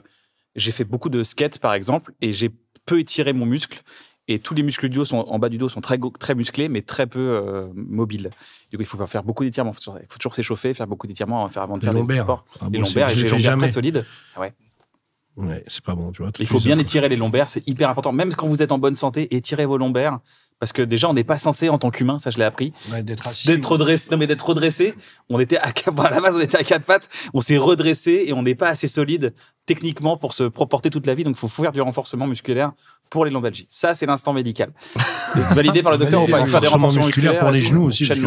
j'ai fait beaucoup de skate par exemple et j'ai peu étiré mon muscle et tous les muscles du dos sont, en bas du dos sont très très musclés mais très peu mobiles. Du coup, il faut faire beaucoup d'étirements, il faut, toujours s'échauffer, faire beaucoup d'étirements avant, de faire des sports. Ah les lombaires, les lombaires très solides. ouais. Ouais, c'est pas bon, tu vois. Il faut bien étirer les lombaires, c'est hyper important. Même quand vous êtes en bonne santé, étirez vos lombaires. Parce que déjà, on n'est pas censé, en tant qu'humain, ça je l'ai appris, d'être redressé. Non, mais d'être redressé. On était à, quatre, la on était à quatre pattes. On s'est redressé et on n'est pas assez solide techniquement pour se proporter toute la vie. Donc, il faut faire du renforcement musculaire pour les lombalgies. Ça, c'est l'instant médical. Validé par le docteur on pas. Faire des renforcements musculaires pour les genoux aussi. Plus,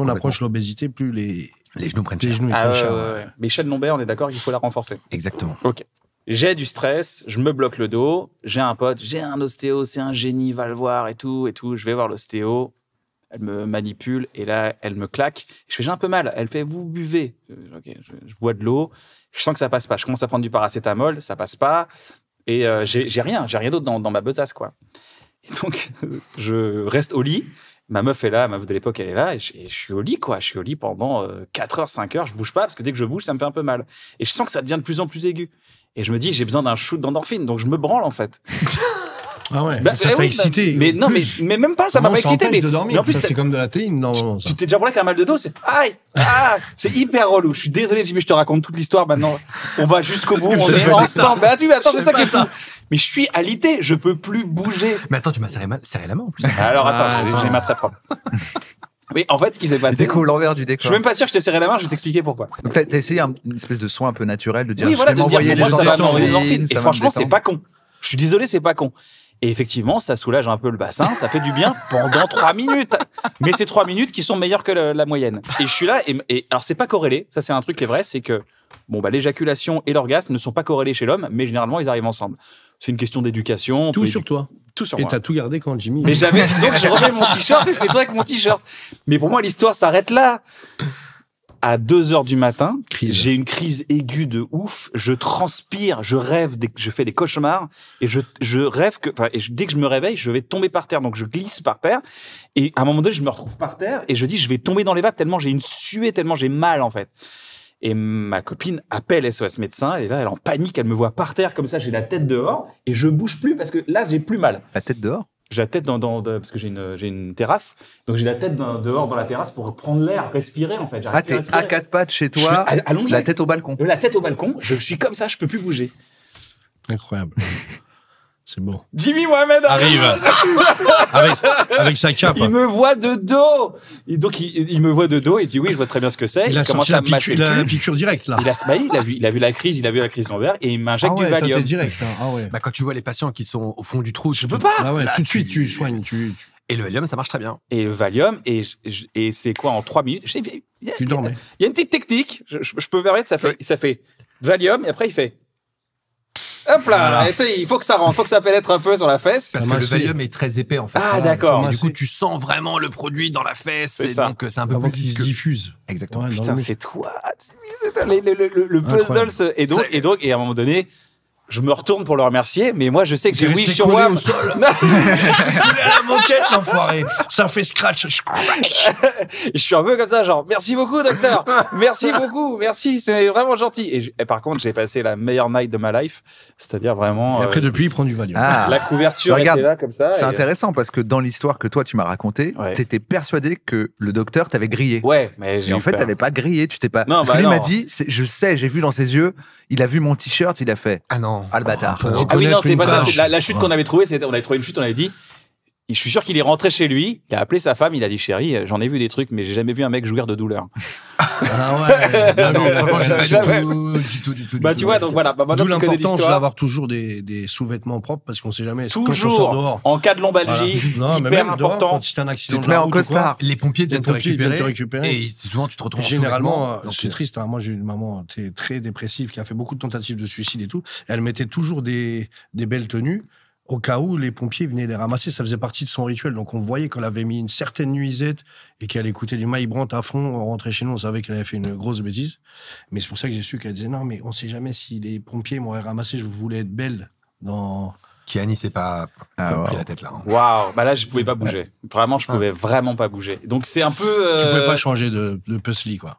on approche l'obésité, plus les, genoux prennent cher. Les genoux, ah Mais lombaire, on est d'accord qu'il faut la renforcer. Exactement. OK. J'ai du stress, je me bloque le dos. J'ai un pote, j'ai un ostéo, c'est un génie, va le voir et tout, et tout. Je vais voir l'ostéo. Elle me manipule et là, elle me claque. Je fais, un peu mal. Elle fait, vous buvez. je, bois de l'eau. Je sens que ça passe pas. Je commence à prendre du paracétamol, ça passe pas. Et euh, j'ai rien, j'ai rien d'autre dans, ma besace, quoi. Et donc, je reste au lit. Ma meuf est là, ma meuf de l'époque, elle est là, et je, suis au lit, quoi. Je suis au lit pendant 4 euh, heures, 5 heures, je bouge pas, parce que dès que je bouge, ça me fait un peu mal. Et je sens que ça devient de plus en plus aigu. Et je me dis, j'ai besoin d'un shoot d'endorphine, donc je me branle en fait. Ah ouais, bah, ça eh t'a excité. Bah, mais, non, mais, mais même pas, ça m'a pas excité. Mais, de dormir, ça c'est comme de la théine. normalement. tu t'es déjà branlé t'as un mal de dos, c'est aïe, ah, c'est hyper relou. Je suis désolé, Jimmy, je te raconte toute l'histoire maintenant. On va jusqu'au bout, on est ensemble. mais bah, attends, c'est ça qui est fou. Mais je suis alité, je peux plus bouger. Mais attends, tu m'as serré, serré la main en plus. Alors attends, ah, j'ai ma très propre. Oui, en fait, ce qui s'est passé. C'est l'envers du décor. Je suis même pas sûr que je t'ai serré la main, je vais t'expliquer pourquoi. Donc, t'as essayé une espèce de soin un peu naturel de dire oui, voilà, je vais m'envoyer des endorphines. Et franchement, c'est pas con. Je suis désolé, c'est pas con. Et effectivement, ça soulage un peu le bassin, ça fait du bien pendant trois minutes. Mais c'est trois minutes qui sont meilleures que la moyenne. Et je suis là, et, alors c'est pas corrélé, ça c'est un truc qui est vrai, c'est que bon bah l'éjaculation et l'orgasme ne sont pas corrélés chez l'homme, mais généralement ils arrivent ensemble. C'est une question d'éducation. Tout sur toi et t'as tout gardé quand Jimmy. Mais j'avais donc je remets mon t-shirt et je nettoie avec mon t-shirt. Mais pour moi l'histoire s'arrête là. À 2 heures du matin, j'ai une crise aiguë de ouf. Je transpire, je rêve, je fais des cauchemars et je, rêve que, enfin, dès que je me réveille, je vais tomber par terre. Donc je glisse par terre et à un moment donné, je me retrouve par terre et je dis, je vais tomber dans les vagues tellement j'ai une suée, tellement j'ai mal en fait. Et ma copine appelle SOS médecin. et là, elle en panique. Elle me voit par terre comme ça. J'ai la tête dehors et je bouge plus parce que là, j'ai plus mal. La tête dehors J'ai la tête dans, dans, parce que j'ai une, terrasse. Donc j'ai la tête dehors dans la terrasse pour prendre l'air, respirer en fait. Ah, t'es à quatre pattes chez toi, la tête au balcon. Euh, la tête au balcon. Je suis comme ça, je peux plus bouger. Incroyable. C'est beau. Jimmy Mohamed arrive. avec, avec, sa cape. Il me voit de dos. donc, il, il, me voit de dos. Il dit oui, je vois très bien ce que c'est. Il, a commencé à la, piqûre, il la piqûre directe, là. Il a, bah il a, vu, il a vu la crise, il a vu la crise lombaire et il m'injecte ah ouais, du Valium. direct. Hein. Ah ouais. bah, quand tu vois les patients qui sont au fond du trou, je peux pas. Ah ouais, tout de suite, tu, soignes. Tu, Et le Valium, ça marche très bien. Et le Valium, et, et c'est quoi en trois minutes Tu dormais. Il y a une petite technique. Je, je peux me permettre, ça fait, ça fait Valium, et après, il fait. Hop là, il faut que ça rentre, faut que ça pénètre un peu sur la fesse. Parce que le volume est très épais en fait. Ah d'accord. Du coup, tu sens vraiment le produit dans la fesse. C'est donc euh, c'est un peu plus qu'il se diffuse. Exactement. Putain, c'est toi. Le, puzzle et donc et donc et à un moment donné je me retourne pour le remercier, mais moi je sais que j'ai oui sur moi. au sol. à la Ça fait scratch. je suis un peu comme ça, genre merci beaucoup docteur, merci beaucoup, merci, c'est vraiment gentil. Et, par contre, j'ai passé la meilleure night de ma life, c'est-à-dire vraiment. Et après euh, depuis, il prend du volume. Ah. La couverture était là comme ça. C'est euh, intéressant parce que dans l'histoire que toi tu m'as racontée, t'étais persuadé que le docteur t'avait grillé. Ouais, mais En fait, t'avais pas grillé, tu t'es pas. Non, parce bah m'a dit, je sais, j'ai vu dans ses yeux, il a vu mon t-shirt, il a fait. Ah non. Ah le bâtard. ah oui, non, c'est pas ça. La, la, chute ah. qu'on avait trouvée, c'était, on avait trouvé une chute, on avait dit, je suis sûr qu'il est rentré chez lui, il a appelé sa femme, il a dit chérie, euh, j'en ai vu des trucs, mais j'ai jamais vu un mec jouir de douleur. Ah ouais, non, du tout, du tout, du Bah tu vois, donc voilà, bah, D'où l'importance d'avoir toujours des, des sous-vêtements propres parce qu'on sait jamais. Toujours, dehors. en cas de lombalgie, non, hyper mais même important. Dehors, quand c'est un accident de la route, quoi, les pompiers viennent te récupérer, et souvent tu te retrouves. généralement, c'est triste. Hein, moi, j'ai une maman euh, très dépressive qui a fait beaucoup de tentatives de suicide et tout. Elle mettait toujours des des belles tenues au cas où les pompiers venaient les ramasser. Ça faisait partie de son rituel. Donc on voyait qu'elle avait mis une certaine nuisette et qu'elle écoutait du Maïbrant à fond. On rentrait chez nous, on savait qu'elle avait fait une grosse bêtise. Mais c'est pour ça que j'ai su qu'elle disait non, mais on ne sait jamais si les pompiers m'auraient ramassé. Je voulais être belle dans. Kiani c'est pas ah, la tête là. Hein. Waouh, bah là je pouvais pas bouger. Vraiment, je pouvais vraiment pas bouger. Donc c'est un peu. Tu Tu pouvais pas euh, changer de, de puzzle, quoi.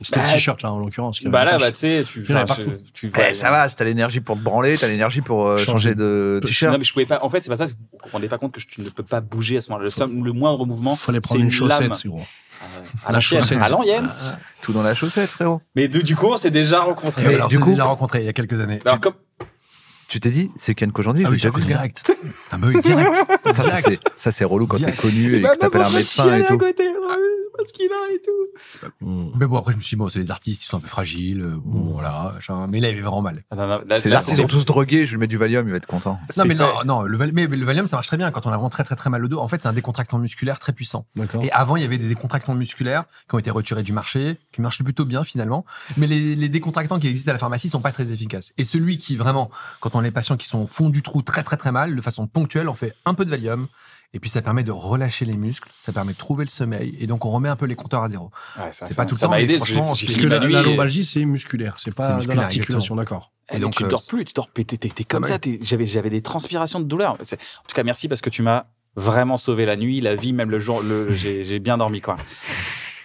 C'était bah, le t-shirt là en l'occurrence. Bah là, bah, tu sais tu eh, ça va, si t'as l'énergie pour te branler, t'as l'énergie pour euh, changer de t-shirt. Non mais je pouvais pas. En fait, c'est pas ça. Vous te rendez pas compte que tu ne peux pas bouger à ce moment-là. Le, moindre mouvement. Fallait prendre une, chaussette, gros. à ah, la chaussette. À l'Anjens. Ah, tout dans la chaussette, frérot. Mais du coup, on s'est déjà rencontrés. Eh, mais, eh, alors, du coup, déjà rencontré il y a quelques années. tu... t'es dit, c'est Ken Kojandi, ah oui, j'ai vu direct. Ah bah oui, direct. Ça, c'est relou quand t'es connu et, et bah, que t'appelles un médecin et tout pas ce qu'il a et tout. Mmh. Mais bon, après, je me suis dit, bon, c'est les artistes, ils sont un peu fragiles. Euh, bon, mmh. voilà. Mais là, il est vraiment mal. Ah, là, artistes sont tous drogués, je lui mets du Valium, il va être content. Non, mais non, le, Valium, ça marche très bien quand on a vraiment très, très, très mal au dos. En fait, c'est un décontractant musculaire très puissant. Et avant, il y avait des décontractants musculaires qui ont été retirés du marché, qui marchent plutôt bien finalement. Mais les, décontractants qui existent à la pharmacie sont pas très efficaces. Et celui qui, vraiment, quand on a les patients qui sont au du trou très, très, très mal, de façon ponctuelle, on fait un peu de Valium et puis ça permet de relâcher les muscles, ça permet de trouver le sommeil, et donc on remet un peu les compteurs à zéro. c'est pas tout le temps, mais franchement, parce que la, lombalgie c'est musculaire, c'est pas dans l'articulation, d'accord. Et, donc, tu euh, dors plus, tu dors, t'es comme ça, j'avais j'avais des transpirations de douleur. En tout cas, merci parce que tu m'as vraiment sauvé la nuit, la vie, même le jour, le, j'ai bien dormi quoi.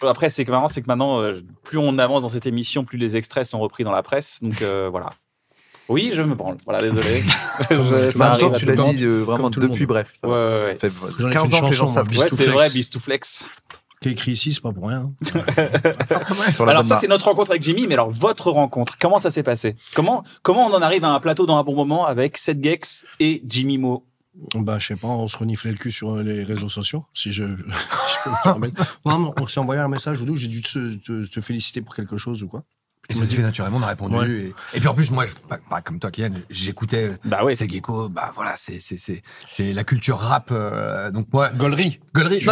Après, c'est marrant, c'est que maintenant, euh, plus on avance dans cette émission, plus les extraits sont repris dans la presse, donc euh, voilà. Oui, je me branle. Voilà, désolé. ça tu l'as dit euh, vraiment depuis bref. Ouais, ouais, ouais. Fait 15 ans que les gens savent Ouais, c'est vrai, Ce Qui écrit ici, c'est pas pour rien. Hein. alors ça, c'est notre rencontre avec Jimmy, mais alors votre rencontre, comment ça s'est passé comment, comment on en arrive à un plateau dans un bon moment avec Seth Gex et Jimmy Mo bah, je sais pas, on se reniflait le cul sur euh, les réseaux sociaux, si je, je peux me permettre. on s'est envoyé un message ou d'où j'ai dû te, te, féliciter pour quelque chose ou quoi. Et ça s'est fait naturellement, on a répondu. Et... puis en plus, moi, pas, comme toi, Kylian, j'écoutais euh, bah ouais. Bah voilà, c'est la culture rap. Euh, donc moi. Golerie bah je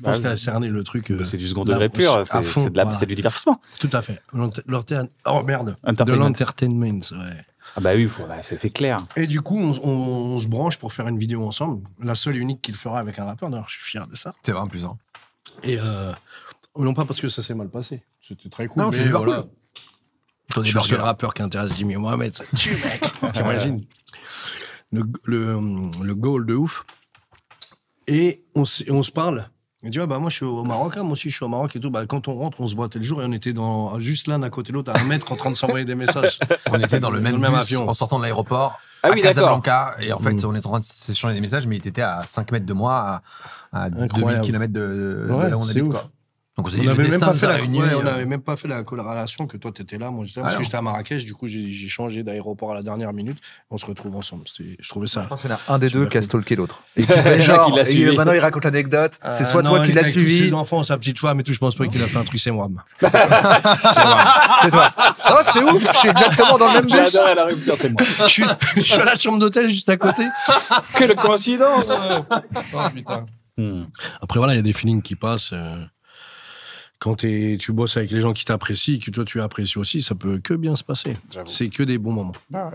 pense bah que tu cerné le truc. Euh, c'est du second degré pur, c'est de du divertissement. Tout à fait. Oh merde. De l'entertainment, ouais. Ah bah oui, c'est clair. Et du coup, on, se branche pour faire une vidéo ensemble. La seule et unique qu'il fera avec un rappeur, d'ailleurs, je suis fier de ça. C'est vrai, plus Et non, pas parce que ça s'est mal passé. C'était très cool. Non, mais voilà. Attends, je suis le rappeur qui intéresse Jimmy Mohamed, ça tue, mec. T'imagines le, le, le, goal de ouf. Et on, on se parle. Il dit, ah bah moi je suis au Maroc, hein. moi aussi je suis au Maroc et tout. Bah, quand on rentre, on se voit tel jour et on était dans, juste l'un à côté de l'autre, à un mètre en train de s'envoyer des messages. on était dans le même, avion. En sortant de l'aéroport. Ah à oui, Casablanca. Et en fait, mm. on est en train de s'échanger des messages, mais il était à 5 mètres de moi, à, 2000 km de, là où on habite on n'avait même, ouais, euh. même, pas fait la corrélation que toi, tu étais là, moi j'étais là, parce que j'étais à Marrakech, du coup j'ai changé d'aéroport à la dernière minute, on se retrouve ensemble. Je trouvais ça. Je pense qu'il un des deux qui a stalké l'autre. Et qui suivi. maintenant il raconte l'anecdote, ah, c'est soit toi qui l'as suivi. ses enfants, sa petite femme et tout, je pense pas qu'il a fait un truc, c'est moi. c'est toi. Oh, c'est ouf, je suis exactement dans le même bus. la c'est moi. Je suis à la chambre d'hôtel juste à côté. Quelle coïncidence oh, hmm. Après voilà, il y a des feelings qui passent. Euh, quand tu bosses avec les gens qui t'apprécient et que toi tu apprécies aussi, ça peut que bien se passer. C'est que des bons moments. Ah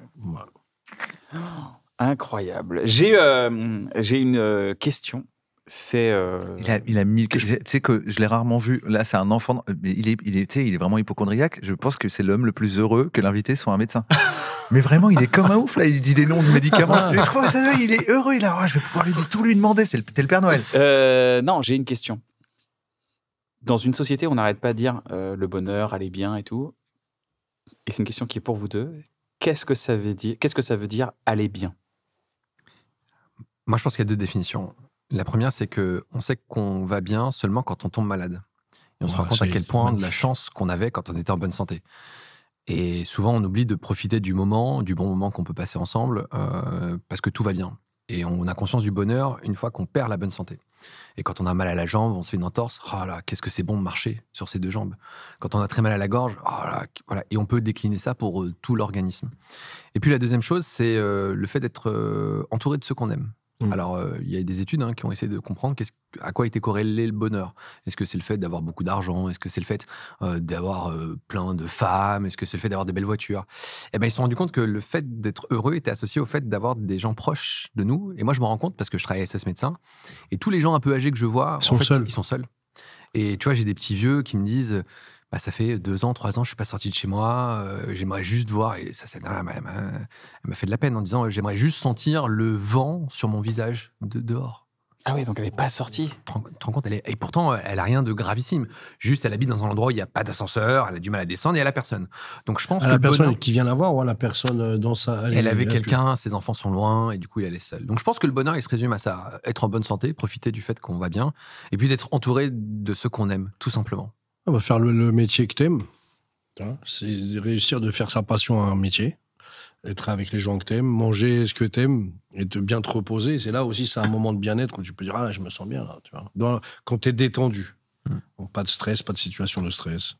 oh, incroyable. J'ai euh, une euh, question. C'est. Euh, il, a, Tu sais que je l'ai rarement vu. Là, c'est un enfant. il est, vraiment hypochondriaque. Je pense que c'est l'homme le plus heureux que l'invité soit un médecin. Mais vraiment, il est comme un ouf là. Il dit des noms de médicaments. Ah. il est heureux. Il oh, je vais pouvoir tout lui demander. C'est le, Père Noël. non, j'ai une question dans une société, on n'arrête pas de dire euh, le bonheur, aller bien et tout. Et c'est une question qui est pour vous deux. Qu'est-ce que ça veut dire Qu'est-ce que ça veut dire aller bien Moi, je pense qu'il y a deux définitions. La première, c'est que on sait qu'on va bien seulement quand on tombe malade. Et on se rend compte à quel point de la chance qu'on avait quand on était en bonne santé. Et souvent, on oublie de profiter du moment, du bon moment qu'on peut passer ensemble, euh, parce que tout va bien. Et on a conscience du bonheur une fois qu'on perd la bonne santé. Et quand on a mal à la jambe, on se fait une entorse. Oh qu'est-ce que c'est bon de marcher sur ses deux jambes. Quand on a très mal à la gorge, oh Et on peut décliner ça pour euh, tout l'organisme. Et puis la deuxième chose, c'est euh, le fait d'être euh, entouré de ceux qu'on aime. Mm. Alors, euh, il y a des études hein, qui ont essayé de comprendre à quoi était corrélé le bonheur. Est-ce que c'est le fait d'avoir beaucoup d'argent Est-ce que c'est le fait euh, d'avoir euh, plein de femmes Est-ce que c'est le fait d'avoir des belles voitures Eh bien, ils se sont rendus compte que le fait d'être heureux était associé au fait d'avoir des gens proches de nous. Et moi, je me rends compte parce que je travaille à SS Médecins. Et tous les gens un peu âgés que je vois, sont, seuls. ils sont seuls. Et tu vois, j'ai des petits vieux qui me disent bah, ça fait deux ans, trois ans, je suis pas sorti de chez moi, euh, j'aimerais juste voir, et ça, même elle m'a fait de la peine en disant, euh, j'aimerais juste sentir le vent sur mon visage de dehors. Ah oui, donc elle n'est pas sortie. Tu compte elle est... Et pourtant, euh, elle a rien de gravissime. Juste, elle habite dans un endroit où il n'y a pas d'ascenseur, elle a du mal à descendre et elle a personne. Donc je pense ah, que. La personne qui vient la voir ou la personne dans sa. Elle, avait quelqu'un, ses enfants sont loin et du coup, elle est seule. Donc je pense que le bonheur, il se résume à ça être en bonne santé, profiter du fait qu'on va bien et puis d'être entouré de ceux qu'on aime, tout simplement. On va faire le, métier que t'aimes. Hein. C'est réussir de faire sa passion à un métier, être avec les gens que t'aimes, manger ce que t'aimes et de bien te reposer. C'est là aussi, c'est un moment de bien-être où tu peux dire ah je me sens bien là. Tu vois. quand t'es détendu, hmm. pas de stress, pas de situation de stress.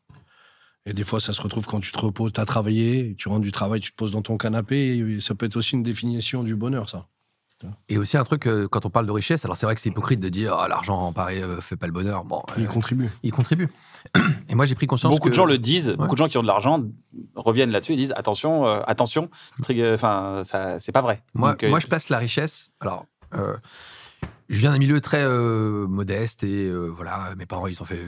Et des fois, ça se retrouve quand tu te reposes, tu as travaillé, tu rentres du travail, tu te poses dans ton canapé. ça peut être aussi une définition du bonheur, ça. Et aussi un truc, euh, quand on parle de richesse, alors c'est vrai que c'est hypocrite de dire ah, l'argent en Paris ne euh, fait pas le bonheur. Bon, euh, il contribue. Il contribue. Et moi j'ai pris conscience. Beaucoup de gens le disent, beaucoup de gens qui ont de l'argent reviennent là-dessus et disent attention, attention, enfin c'est pas vrai. Moi, moi je passe la richesse. Alors je viens d'un milieu très euh, modeste et euh, voilà, mes parents, ils ont fait.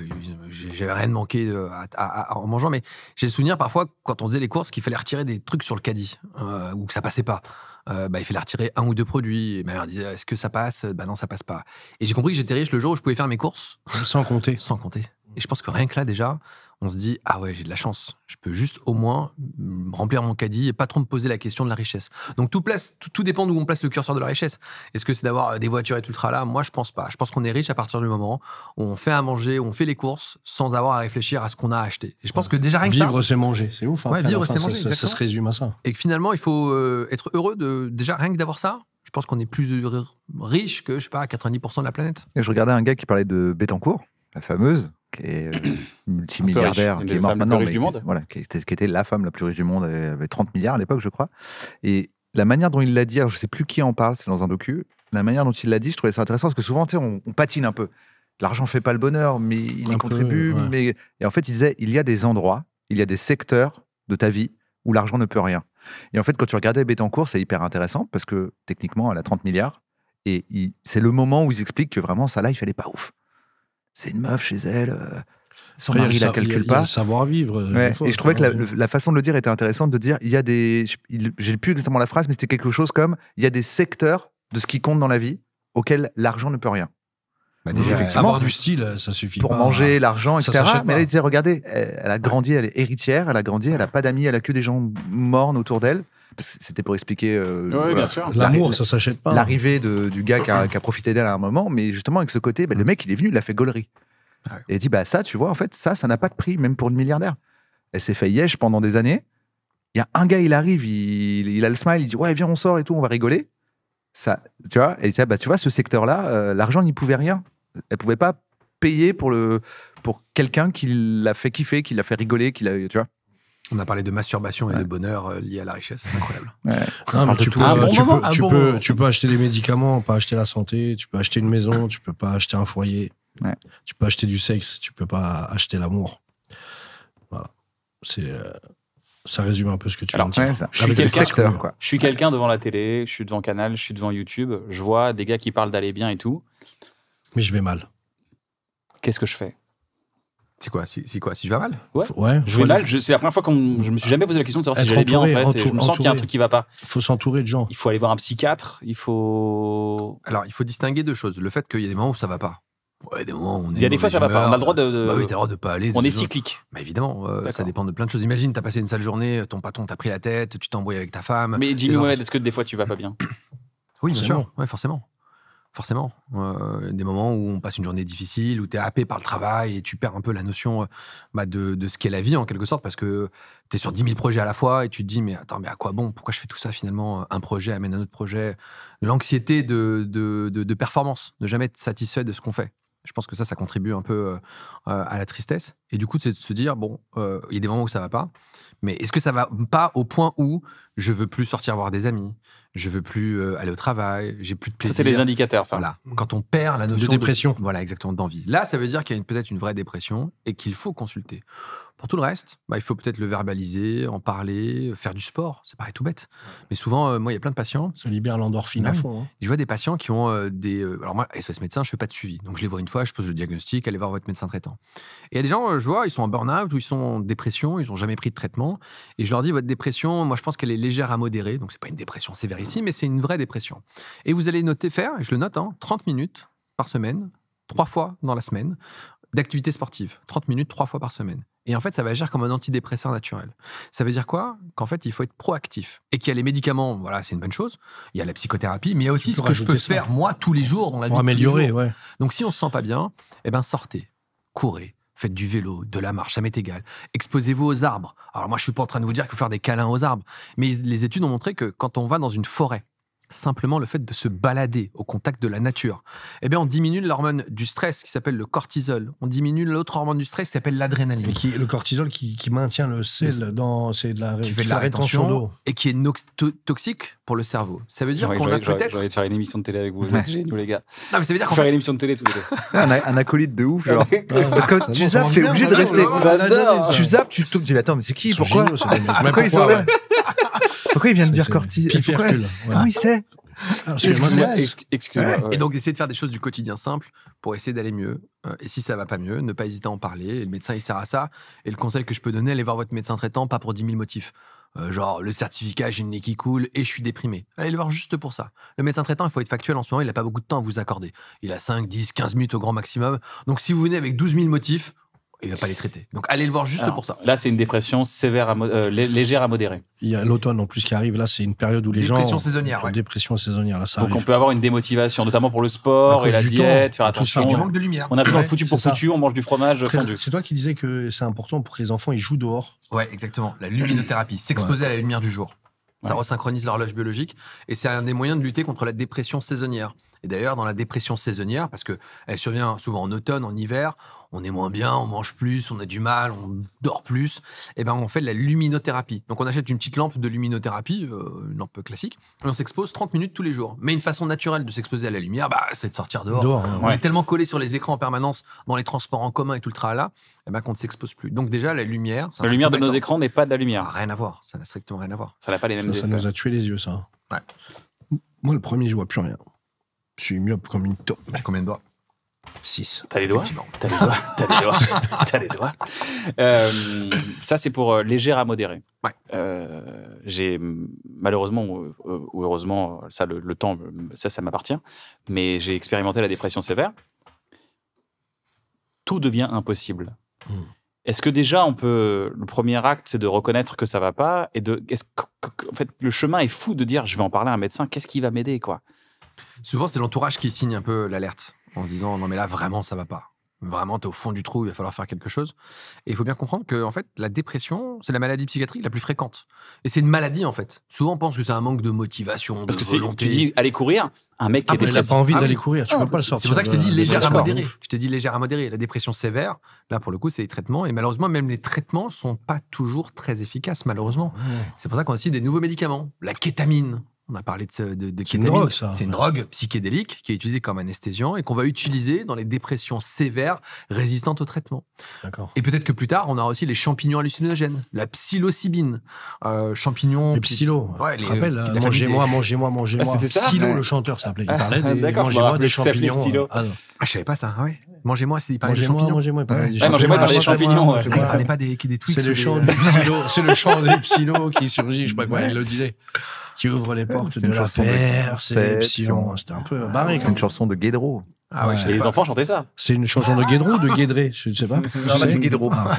J'avais rien de manqué euh, en mangeant, mais j'ai le souvenir parfois, quand on faisait les courses, qu'il fallait retirer des trucs sur le caddie ou que ça passait pas. Bah, il fallait retirer un ou deux produits. Et ma mère disait Est-ce que ça passe Bah non, ça passe pas. Et j'ai compris que j'étais riche le jour où je pouvais faire mes courses. Sans compter. Sans compter. Et je pense que rien que là, déjà, on se dit ah ouais j'ai de la chance je peux juste au moins remplir mon caddie et pas trop me poser la question de la richesse donc tout place tout, dépend d'où on place le curseur de la richesse est-ce que c'est d'avoir euh, des voitures et tout le là moi je pense pas je pense qu'on est riche à partir du moment où on fait à manger où on fait les courses sans avoir à réfléchir à ce qu'on a acheté et je pense que déjà rien que vivre c'est manger c'est ouf hein. ouais, vivre c'est manger ça, se résume à ça et que finalement il faut euh, être heureux de déjà rien que d'avoir ça je pense qu'on est plus riche que je sais pas 90% de la planète et je regardais un gars qui parlait de Bétancourt la fameuse qui est euh, multimilliardaire, qui est du monde. voilà, qui était, la femme la plus riche du monde, elle avait 30 milliards à l'époque, je crois. Et la manière dont il l'a dit, je sais plus qui en parle, c'est dans un docu, la manière dont il l'a dit, je trouvais ça intéressant parce que souvent, tu sais, on, patine un peu. L'argent fait pas le bonheur, mais il y contribue. Mais... Et en fait, il disait, il y a des endroits, il y a des secteurs de ta vie où l'argent ne peut rien. Et en fait, quand tu regardais Bettencourt, c'est hyper intéressant parce que techniquement, elle a 30 milliards. Et c'est le moment où ils expliquent que vraiment, sa life, il fallait pas ouf c'est une meuf chez elle. Euh, son mari la calcule pas. savoir vivre. Euh, et je trouvais que hein. la, façon de le dire était intéressante de dire il y a des. J'ai plus exactement la phrase, mais c'était quelque chose comme il y a des secteurs de ce qui compte dans la vie auxquels l'argent ne peut rien. Bah, déjà, effectivement, avoir du style, euh, ça suffit. Pour manger, l'argent, etc. Mais là, il disait regardez, elle, a grandi, elle est héritière, elle a grandi, elle n'a pas d'amis, elle a que des gens mornes autour d'elle. C'était pour expliquer euh, l'amour, ça s'achète pas. L'arrivée du gars qui a, profité d'elle à un moment, mais justement avec ce côté, bah, le mm. mec il est venu, il a fait gaulerie. et dit bah ça, tu vois, en fait ça, ça n'a pas de prix, même pour une milliardaire. Elle s'est fait pendant des années. Il y a un gars, il arrive, il, a le smile, il dit ouais viens on sort et tout, on va rigoler. Ça, tu vois, et dit ah, bah tu vois ce secteur-là, euh, l'argent n'y pouvait rien. Elle pouvait pas payer pour le pour quelqu'un qui l'a fait kiffer, qui l'a fait rigoler, qui l'a tu vois. On a parlé de masturbation et de bonheur euh, lié à la richesse. Incroyable. tu, peux, acheter des médicaments, pas acheter la santé. Tu peux acheter une maison, tu peux pas acheter un foyer. Tu peux acheter du sexe, tu peux pas acheter l'amour. Voilà. C'est. Euh, ça résume un peu ce que tu Alors, Je suis quelqu'un devant la télé, je suis devant Canal, je suis devant YouTube, je vois des gars qui parlent d'aller bien et tout. Mais je vais mal. Qu'est-ce que je fais c'est quoi C'est quoi Si je vais mal Ouais. je vais mal. C'est la première fois que je me suis jamais posé la question de savoir si j'allais bien en fait. et je me sens qu'il y a un truc qui va pas. Il faut s'entourer de gens. Il faut aller voir un psychiatre. Il faut. Alors, il faut distinguer deux choses. Le fait qu'il y a des moments où ça va pas. Ouais, des moments où on est Il y a des fois ça va pas. On a le droit de. Bah oui, le droit de pas aller. on est cyclique. mais évidemment, euh, ça dépend de plein de choses. Imagine, t'as passé une sale journée, ton patron t'a pris la tête, tu t'embrouilles avec ta femme. Mais dis-moi, est-ce que des fois tu vas pas bien Oui, bien sûr. Ouais, forcément forcément. Euh, des moments où on passe une journée difficile, où tu es happé par le travail et tu perds un peu la notion euh, bah, de, ce qu'est la vie en quelque sorte parce que tu es sur 10 000 projets à la fois et tu te dis mais attends, mais à quoi bon Pourquoi je fais tout ça finalement Un projet amène un autre projet. L'anxiété de, performance, de jamais être satisfait de ce qu'on fait. Je pense que ça, ça contribue un peu euh, à la tristesse. Et du coup, c'est de se dire, bon, il y a des moments où ça va pas, mais est-ce que ça va pas au point où je veux plus sortir voir des amis, je veux plus euh, aller au travail, j'ai plus de plaisir. C'est les indicateurs, ça. Quand on perd la notion de dépression, voilà exactement d'envie. Là, ça veut dire qu'il y a peut-être une vraie dépression et qu'il faut consulter tout le reste, bah, il faut peut-être le verbaliser, en parler, faire du sport. Ça paraît tout bête. Mais souvent, euh, moi, il y a plein de patients. Ça libère l'endorphine bah à fond. Hein. Je vois des patients qui ont euh, des. Euh, alors, moi, SOS médecin, je fais pas de suivi. Donc, je les vois une fois, je pose le diagnostic, allez voir votre médecin traitant. Et il y a des gens, je vois, ils sont en burn-out ou ils sont en dépression, ils n'ont jamais pris de traitement. Et je leur dis, votre dépression, moi, je pense qu'elle est légère à modérée. Donc, c'est pas une dépression sévère ici, mais c'est une vraie dépression. Et vous allez noter, faire, et je le note, hein, 30 minutes par semaine, trois fois dans la semaine, d'activité sportive, 30 minutes, trois fois par semaine. Et en fait, ça va agir comme un antidépresseur naturel. Ça veut dire quoi Qu'en fait, il faut être proactif. Et qu'il y a les médicaments, voilà, c'est une bonne chose. Il y a la psychothérapie, mais il y a aussi ce que je peux faire, moi, tous les jours dans la Pour vie. améliorer, ouais. Donc, si on se sent pas bien, eh ben, sortez, courez, faites du vélo, de la marche, ça m'est égal. Exposez-vous aux arbres. Alors moi, je suis pas en train de vous dire qu'il faut faire des câlins aux arbres, mais les études ont montré que quand on va dans une forêt, simplement le fait de se balader au contact de la nature, eh bien, on diminue l'hormone du stress qui s'appelle le cortisol. On diminue l'autre hormone du stress qui s'appelle l'adrénaline. Et qui, le cortisol qui, maintient le sel dans, c'est de la, qui de la, rétention d'eau. Et qui est toxique pour le cerveau. Ça veut dire qu'on a peut-être. J'aurais faire une émission de télé avec vous. Vous êtes les gars. Non, Faire une émission de télé tous les deux. un, acolyte de ouf, genre. Parce que tu zappes, t'es obligé de rester. Tu zappes, tu te dis, attends, mais c'est qui Pourquoi ils sont là pourquoi il vient de dire cortis... Pourquoi ah, Comment il sait ah, moi Et donc, essayer de faire des choses du quotidien simple pour essayer d'aller mieux. Euh, et si ça va pas mieux, ne pas hésiter à en parler. le médecin, il sert à ça. Et le conseil que je peux donner, allez voir votre médecin traitant, pas pour 10 000 motifs. Euh, genre, le certificat, j'ai une nez qui coule et je suis déprimé. Allez le voir juste pour ça. Le médecin traitant, il faut être factuel en ce moment, il n'a pas beaucoup de temps à vous accorder. Il a 5, 10, 15 minutes au grand maximum. Donc, si vous venez avec 12 000 motifs, il va pas les traiter. Donc allez le voir juste pour ça. Là, c'est une dépression sévère à euh, légère à modérée. Il y a l'automne en plus qui arrive. Là, c'est une période où les gens dépression saisonnière. Ont, Dépression saisonnière. Donc on peut avoir une démotivation, notamment pour le sport et la diète, faire attention. Et du manque de lumière. On a besoin ouais, foutu pour foutu. On mange du fromage C'est toi qui disais que c'est important pour que les enfants ils jouent dehors. Ouais, exactement. La luminothérapie, s'exposer à la lumière du jour. Ça resynchronise l'horloge biologique et c'est un des moyens de lutter contre la dépression saisonnière. Et d'ailleurs, dans la dépression saisonnière, parce qu'elle survient souvent en automne, en hiver, on est moins bien, on mange plus, on a du mal, on dort plus, et eh ben on fait de la luminothérapie. Donc on achète une petite lampe de luminothérapie, euh, une lampe classique, et on s'expose 30 minutes tous les jours. Mais une façon naturelle de s'exposer à la lumière, bah, c'est de sortir dehors. on est tellement collé sur les écrans en permanence, dans les transports en commun et tout le tralala, et eh ben qu'on ne s'expose plus. Donc déjà, la lumière... La lumière de nos écrans n'est pas de la lumière. Ah, rien à voir, ça n'a strictement rien à voir. Ça n'a pas les mêmes effets. Ça nous a tué les yeux, ça. Ouais. Moi, le premier, je vois plus rien. Je suis mieux comme une J'ai combien de doigts 6. T'as les doigts T'as les doigts T'as les doigts T'as les doigts Ça, c'est pour euh, léger légère à modérée. Ouais. Euh, j'ai malheureusement euh, ou heureusement, ça, le, temps, ça, ça m'appartient, mais j'ai expérimenté la dépression sévère. Tout devient impossible. Hmm. Est-ce que déjà, on peut. Le premier acte, c'est de reconnaître que ça va pas et de. en fait, le chemin est fou de dire je vais en parler à un médecin, qu'est-ce qui va m'aider, quoi Souvent, c'est l'entourage qui signe un peu l'alerte en se disant non, mais là, vraiment, ça va pas. Vraiment, t'es au fond du trou, il va falloir faire quelque chose. Et il faut bien comprendre que, en fait, la dépression, c'est la maladie psychiatrique la plus fréquente. Et c'est une maladie, en fait. Souvent, on pense que c'est un manque de motivation. Parce que tu dis aller courir, un mec qui ah, a n'a pas envie ah d'aller courir, tu ah, pas le sortir. C'est pour ça que je t'ai dit légère à modérer. Je t'ai dit légère à modérer. La dépression sévère, là pour le coup, c'est les traitements. Et malheureusement, même les traitements sont pas toujours très efficaces, malheureusement. C'est pour ça qu'on a des nouveaux médicaments. La kétamine, on a parlé de, de, C'est une drogue, C'est une drogue psychédélique qui est utilisée comme anesthésiant et qu'on va utiliser dans les dépressions sévères résistantes au traitement. Et peut-être que plus tard, on aura aussi les champignons hallucinogènes, la psilocybine, euh, champignons. Les Ouais, les, rappelle, euh, mangez-moi, mangez-moi, mangez-moi, ah, C'était Psylo, le chanteur s'appelait. Il parlait des mangez-moi des champignons. Hein. Ah, ah, je savais pas ça. ouais. Mangez-moi, il parlait des champignons. Mangez-moi, il parlait des ah, champignons. Il parlait pas des C'est le chant du psilo qui surgit. Je sais pas quoi, il le disait qui ouvre les portes de la perception. C'était un peu barré. C'est une chanson de Guédreau. Ah ouais, les enfants chantaient ça. C'est une chanson de Guédreau ou de Guédré Je ne sais pas. Non, c'est Guédreau. Ah,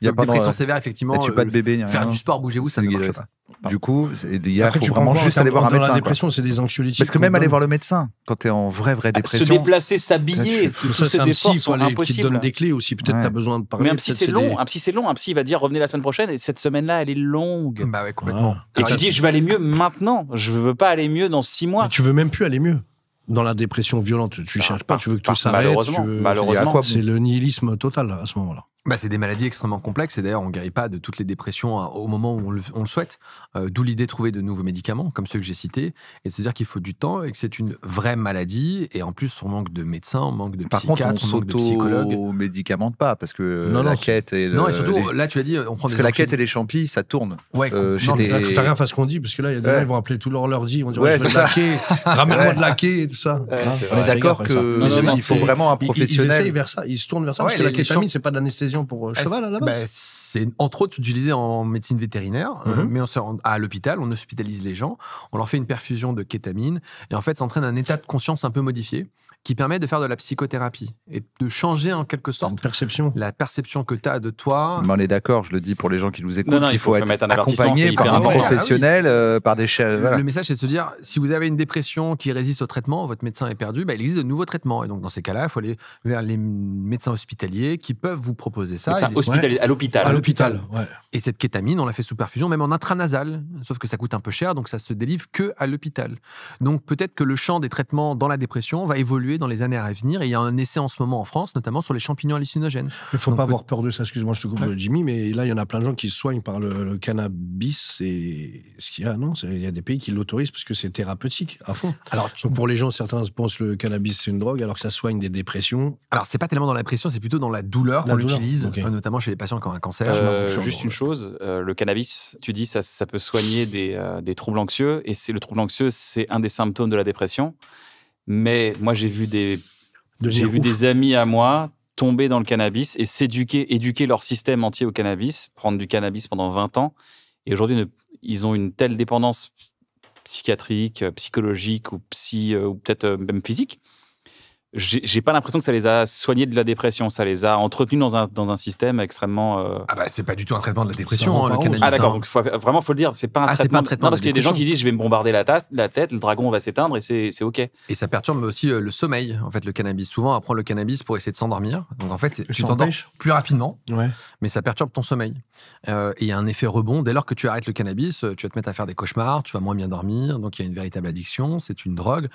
il y a euh, pas de dépression sévère, effectivement. Tu pas de bébé, rien. Faire du sport, bougez-vous, ça ne marche pas. Du coup, il y a faut vraiment juste aller voir un médecin. La dépression, c'est des anxiolytiques. Parce que même aller voir le médecin quand tu es en vraie vraie ah, dépression. Se déplacer, s'habiller, tous ces efforts sont impossibles. Qui te donne des clés aussi. Peut-être tu as besoin de parler. Mais un psy, c'est long. Un psy, c'est long. Un psy va dire revenez la semaine prochaine et cette semaine-là, elle est longue. Bah complètement. Et tu dis je vais aller mieux maintenant. Je veux pas aller mieux dans six mois. Tu veux même plus aller mieux dans la dépression violente. Tu ne bah, cherches pas, tu veux que tout bah, s'arrête. Malheureusement, malheureusement. c'est le nihilisme total à ce moment-là. Bah, c'est des maladies extrêmement complexes et d'ailleurs on ne guérit pas de toutes les dépressions hein, au moment où on le, souhaite. Euh, d'où l'idée de trouver de nouveaux médicaments comme ceux que j'ai cités et de se dire qu'il faut du temps et que c'est une vraie maladie et en plus on manque de médecins, on manque de Par psychiatres, on, manque de psychologues. On médicamente pas parce que euh, la quête et non et surtout là tu as dit on prend parce que la quête et les champis ça tourne. Ouais. Euh, non, mais là, à ce qu'on dit parce que là il y a des gens ils vont appeler tout leur leur dit on dit de ramène-moi de la et tout ça. on est d'accord que il faut vraiment un professionnel. Ils vers ça, ils se tournent vers ça parce que la c'est pas d'anesthésie pour cheval à la c'est entre autres utilisé en médecine vétérinaire, euh, mhm. mais on se rend à l'hôpital, on hospitalise les gens, on leur fait une perfusion de kétamine, et en fait, ça entraîne un état de conscience un peu modifié qui permet de faire de la psychothérapie et de changer en quelque sorte perception. la perception que tu as de toi. on est d'accord, je le dis pour les gens qui nous écoutent, il, faut, être accompagné par un professionnel, ah euh, par des chefs. Le message, c'est de se dire, si vous avez une dépression qui résiste au traitement, votre médecin est perdu, bah, il existe de nouveaux traitements. Et donc, dans ces cas-là, il faut aller vers les médecins hospitaliers qui peuvent vous proposer ça. Hospital à l'hôpital. À l'hôpital, Et cette kétamine, on l'a fait sous perfusion, même en intranasal, sauf que ça coûte un peu cher, donc ça se délivre que à l'hôpital. Donc, peut-être que le champ des traitements dans la dépression va évoluer dans les années à venir. Et il y a un essai en ce moment en France, notamment sur les champignons hallucinogènes. Il ne faut pas avoir peur de ça. Excuse-moi, je te coupe, Jimmy, mais là, il y en a plein de gens qui se soignent par le, cannabis. Et ce qu'il a, non Il y a des pays qui l'autorisent parce que c'est thérapeutique à fond. Alors, pour les gens, certains pensent que le cannabis, c'est une drogue, alors que ça soigne des dépressions. Alors, c'est pas tellement dans la pression, c'est plutôt dans la douleur qu'on l'utilise, euh, notamment chez les patients qui ont un cancer. Euh, juste une chose, euh, le cannabis, tu dis, ça, ça peut soigner des, des troubles anxieux. Et c'est le trouble anxieux, c'est un des symptômes de la dépression. Mais moi, j'ai vu des, j'ai vu des amis à moi tomber dans le cannabis et s'éduquer, éduquer leur système entier au cannabis, prendre du cannabis pendant 20 ans. Et aujourd'hui, ils ont une telle dépendance psychiatrique, euh, psychologique ou psy, euh, ou peut-être euh, même physique, j'ai pas l'impression que ça les a soignés de la dépression, ça les a entretenus dans un, dans un système extrêmement. Euh, ah bah c'est pas du tout un traitement de la dépression, hein, le cannabis. Ah d'accord, hein. donc faut, vraiment faut le dire, c'est pas, ah, pas, un traitement. Non, parce qu'il y a des gens qui disent je vais me bombarder la, la tête, le dragon va s'éteindre et c'est ok. Et ça perturbe aussi euh, le sommeil, en fait, le cannabis. Souvent, on le cannabis pour essayer de s'endormir. Donc en fait, tu t'endors plus rapidement, ouais. mais ça perturbe ton sommeil. Euh, et il y a un effet rebond. Dès lors que tu arrêtes le cannabis, tu vas te mettre à faire des cauchemars, tu vas moins bien dormir, donc il y a une véritable addiction, c'est une drogue.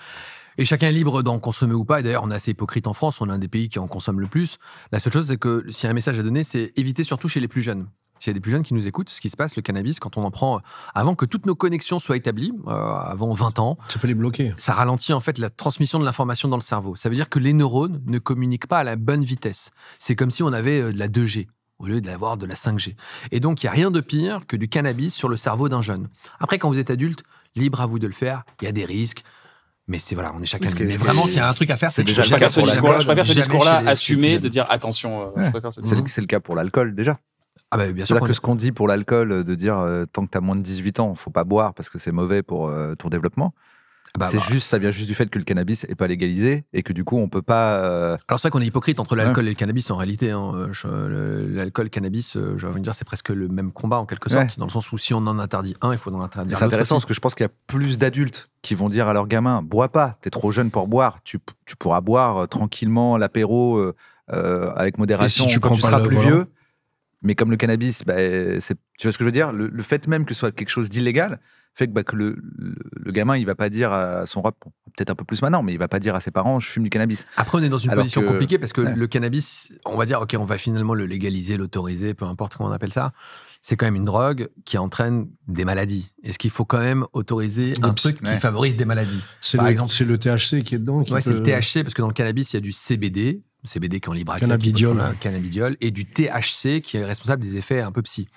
Et chacun est libre d'en consommer ou pas. Et d'ailleurs, on est assez hypocrite en France. On est un des pays qui en consomme le plus. La seule chose, c'est que s'il y a un message à donner, c'est éviter surtout chez les plus jeunes. S'il y a des plus jeunes qui nous écoutent, ce qui se passe, le cannabis, quand on en prend euh, avant que toutes nos connexions soient établies, euh, avant 20 ans, ça peut les bloquer. Ça ralentit en fait la transmission de l'information dans le cerveau. Ça veut dire que les neurones ne communiquent pas à la bonne vitesse. C'est comme si on avait euh, de la 2G au lieu d'avoir de la 5G. Et donc, il n'y a rien de pire que du cannabis sur le cerveau d'un jeune. Après, quand vous êtes adulte, libre à vous de le faire, il y a des risques, mais c'est voilà, on est chacun. vraiment, s'il y a un truc à faire, c'est de je Je préfère ce discours-là assumer de dire attention. Euh, c'est le, cas pour l'alcool déjà. Ah bah, bien sûr. que ce qu'on dit pour l'alcool, euh, de dire euh, tant que tu as moins de 18 ans, faut pas boire parce que c'est mauvais pour ton développement. Bah, c'est bah. juste, ça vient juste du fait que le cannabis est pas légalisé et que du coup on peut pas. Euh, Alors c'est vrai qu'on est hypocrite entre l'alcool hein et le cannabis en réalité. Hein. Euh, l'alcool, cannabis, euh, je vais dire, c'est presque le même combat en quelque sorte, dans le sens où si on en interdit un, il faut en interdire. C'est intéressant parce que je pense qu'il y a plus d'adultes qui vont dire à leurs gamins, bois pas, t'es trop jeune pour boire, tu, pourras boire tranquillement l'apéro avec modération. tu, quand tu seras plus vieux. Hein. Mais comme le cannabis, bah, tu vois ce que je veux dire, le fait même que ce soit quelque chose d'illégal fait que, bah, le, le, gamin, il va pas dire à son rep, peut-être un peu plus maintenant, mais il va pas dire à ses parents, je fume du cannabis. Après, on est dans une position compliquée parce que le cannabis, on va dire, ok, on va finalement le légaliser, l'autoriser, peu importe comment on appelle ça. C'est quand même une drogue qui entraîne des maladies. Est-ce qu'il faut quand même autoriser un truc qui favorise des maladies C'est le, c'est le THC qui est dedans. Oui, c'est le THC parce que dans le cannabis, il y a du CBD, CBD qui est en libre accès, cannabidiol, cannabidiol, et du THC qui est responsable des effets un peu psy.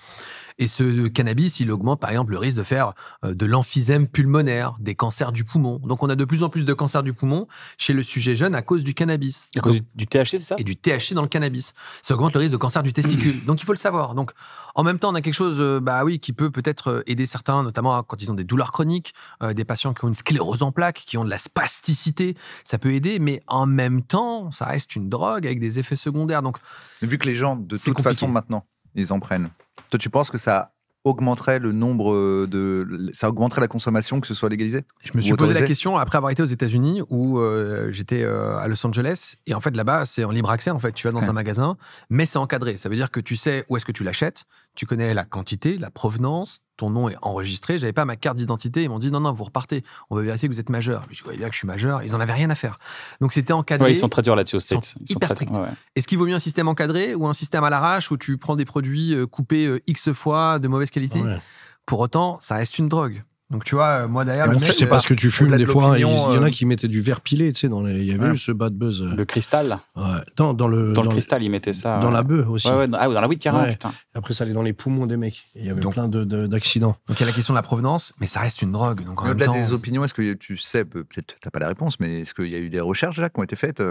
Et ce cannabis, il augmente par exemple le risque de faire euh, de l'emphysème pulmonaire, des cancers du poumon. Donc on a de plus en plus de cancers du poumon chez le sujet jeune à cause du cannabis. À cause du, THC, c'est ça Et du THC dans le cannabis. Ça augmente le risque de cancer du testicule. Donc il faut le savoir. Donc en même temps, on a quelque chose euh, bah oui, qui peut peut-être euh, aider certains, notamment hein, quand ils ont des douleurs chroniques, des patients qui ont une sclérose en plaques, qui ont de la spasticité. Ça peut aider, mais en même temps, ça reste une drogue avec des effets secondaires. Donc, vu que les gens, de toute façon, maintenant, ils en prennent. Toi, tu penses que ça augmenterait le nombre de. Ça augmenterait la consommation que ce soit légalisé Je me suis posé la question après avoir été aux États-Unis où euh, j'étais euh, à Los Angeles. Et en fait, là-bas, c'est en libre accès. En fait, tu vas dans un magasin, mais c'est encadré. Ça veut dire que tu sais où est-ce que tu l'achètes, tu connais la quantité, la provenance, ton nom est enregistré. J'avais pas ma carte d'identité. Ils m'ont dit non, non, vous repartez. On veut vérifier que vous êtes majeur. Je dis bien que je suis majeur. Ils en avaient rien à faire. Donc c'était encadré. ils sont très durs là-dessus au Ils sont hyper stricts. Est-ce qu'il vaut mieux un système encadré ou un système à l'arrache où tu prends des produits euh, coupés euh, X fois de mauvaise qualité Pour autant, ça reste une drogue. Donc tu vois, euh, moi d'ailleurs, je c'est pas ce euh, que tu fumes des fois. Il y en a euh, qui mettaient du verre pilé, tu sais, dans les... il y avait eu ce bad buzz. Le cristal. Ouais. Dans, le dans, le cristal, ils mettaient ça. Dans la bœuf aussi. Ouais, dans... Ah dans la weed carrément, putain. Après, ça allait dans les poumons des mecs. Il y avait plein d'accidents. De, donc il y a la question de la provenance, mais ça reste une drogue. Donc au-delà des opinions, est-ce que tu sais, peut-être t'as pas la réponse, mais est-ce qu'il y a eu des recherches là qui ont été faites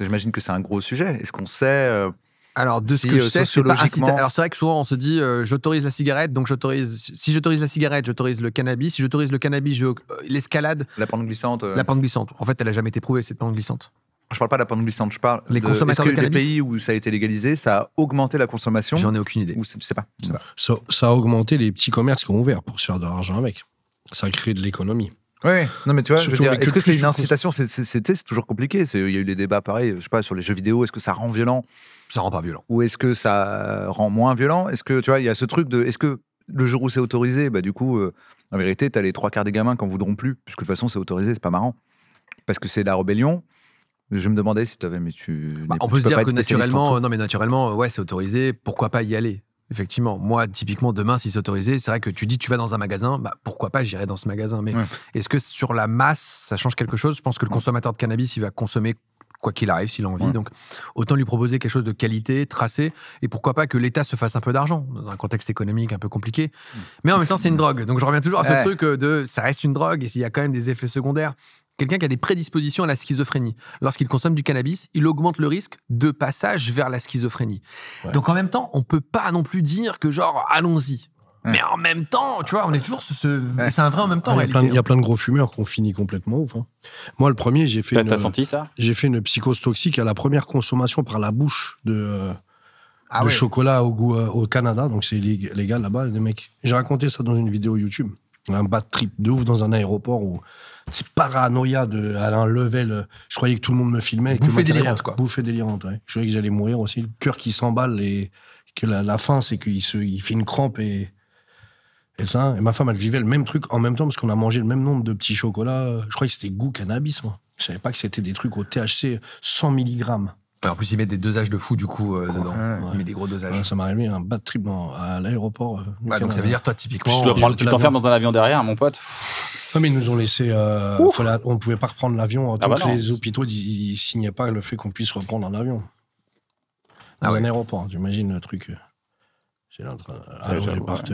J'imagine que c'est un gros sujet. Est-ce qu'on sait alors, de ce que euh, je sais, c'est Alors, c'est vrai que souvent, on se dit, euh, j'autorise la cigarette, donc j'autorise. Si j'autorise la cigarette, j'autorise le cannabis. Si j'autorise le cannabis, j'ai euh, l'escalade. La pente glissante. La pente glissante. En fait, elle a jamais été prouvée, cette pente glissante. Je parle pas de la pente glissante, je parle. Les consommateurs de cannabis. Les pays où ça a été légalisé, ça a augmenté la consommation. J'en ai aucune idée. Ou je sais bah, pas. Ça, ça a augmenté les petits commerces qui ont ouvert pour se faire de l'argent avec. Ça a créé de l'économie. Oui, non, mais tu vois, je est-ce que c'est une incitation C'est toujours compliqué. Il y a eu des débats pareils, je sais pas, sur les jeux vidéo, est-ce que ça rend violent Ça rend pas violent. Ou est-ce que ça rend moins violent Est-ce que, tu vois, il y a ce truc de, est-ce que le jour où c'est autorisé, bah du coup, euh, en vérité, t'as les trois quarts des gamins qui ne voudront plus, puisque de toute façon, c'est autorisé, c'est pas marrant. Parce que c'est la rébellion, je me demandais si tu avais, mais tu. Bah, on peut se dire que naturellement, non, mais naturellement, ouais, c'est autorisé. Pourquoi pas y aller effectivement, moi, typiquement, demain, si c'est autorisé, c'est vrai que tu dis tu vas dans un magasin, bah, pourquoi pas, j'irai dans ce magasin. Mais est-ce que sur la masse, ça change quelque chose Je pense que le consommateur de cannabis, il va consommer quoi qu'il arrive, s'il a envie. Donc, autant lui proposer quelque chose de qualité, tracé, et pourquoi pas que l'État se fasse un peu d'argent, dans un contexte économique un peu compliqué. Mais en même temps, c'est une drogue. Donc, je reviens toujours à ce truc euh, de ça reste une drogue, et s'il y a quand même des effets secondaires, quelqu'un qui a des prédispositions à la schizophrénie. Lorsqu'il consomme du cannabis, il augmente le risque de passage vers la schizophrénie. Donc en même temps, on peut pas non plus dire que genre allons-y. Mais en même temps, tu vois, on est toujours ce, ce... c'est un vrai en même temps. Il y, a plein de gros fumeurs qu'on finit complètement ouf. Hein. Moi, le premier, j'ai fait. T'as J'ai fait une psychose toxique à la première consommation par la bouche de. Euh, ah chocolat euh, au Canada, donc c'est légal là-bas, les mecs. J'ai raconté ça dans une vidéo YouTube. Un bad trip de ouf dans un aéroport où c'est paranoïa de, à un level. Euh, je croyais que tout le monde me filmait. Bouffée délirante, quoi. Bouffée délirante, ouais. Je croyais que j'allais mourir aussi. Le cœur qui s'emballe et que la, la fin, c'est qu'il se, il fait une crampe et. Et ça, et ma femme, elle vivait le même truc en même temps parce qu'on a mangé le même nombre de petits chocolats. Je croyais que c'était goût cannabis, moi. Je savais pas que c'était des trucs au THC 100 mg. En plus, ils mettent des dosages de fou, du coup, euh, dedans. ils des gros dosages. ça m'est arrivé un bad trip à l'aéroport. Euh, donc, ça veut dire, toi, typiquement. tu t'enfermes dans un avion derrière, mon pote. Non, mais ils nous ont laissé. Euh, on ne pouvait pas reprendre l'avion. Ah bah tant les hôpitaux ne signaient pas le fait qu'on puisse reprendre un avion. Ah Dans un aéroport, aéroport, j'imagine le truc. J'étais euh, en train, ah euh,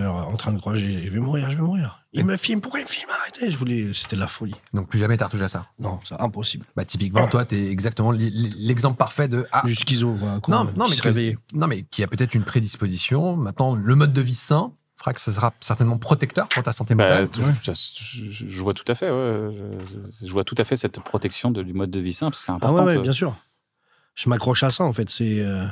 en train de croire, je vais mourir, je vais mourir. Il me filme, pourquoi il me filme Arrêtez, je voulais, c'était de la folie. Donc plus jamais t'as retouché à ça Non, c'est impossible. Bah typiquement, toi, toi, t'es exactement l'exemple parfait de... du schizo, quoi, non, non, mais qui a peut-être une prédisposition. Maintenant, le mode de vie sain, que ce sera certainement protecteur pour ta santé bah, mentale. je, vois tout à fait. Je, vois tout à fait cette protection du mode de vie simple. C'est important. Ah ouais, bien sûr. Je m'accroche à ça en fait. C'est euh,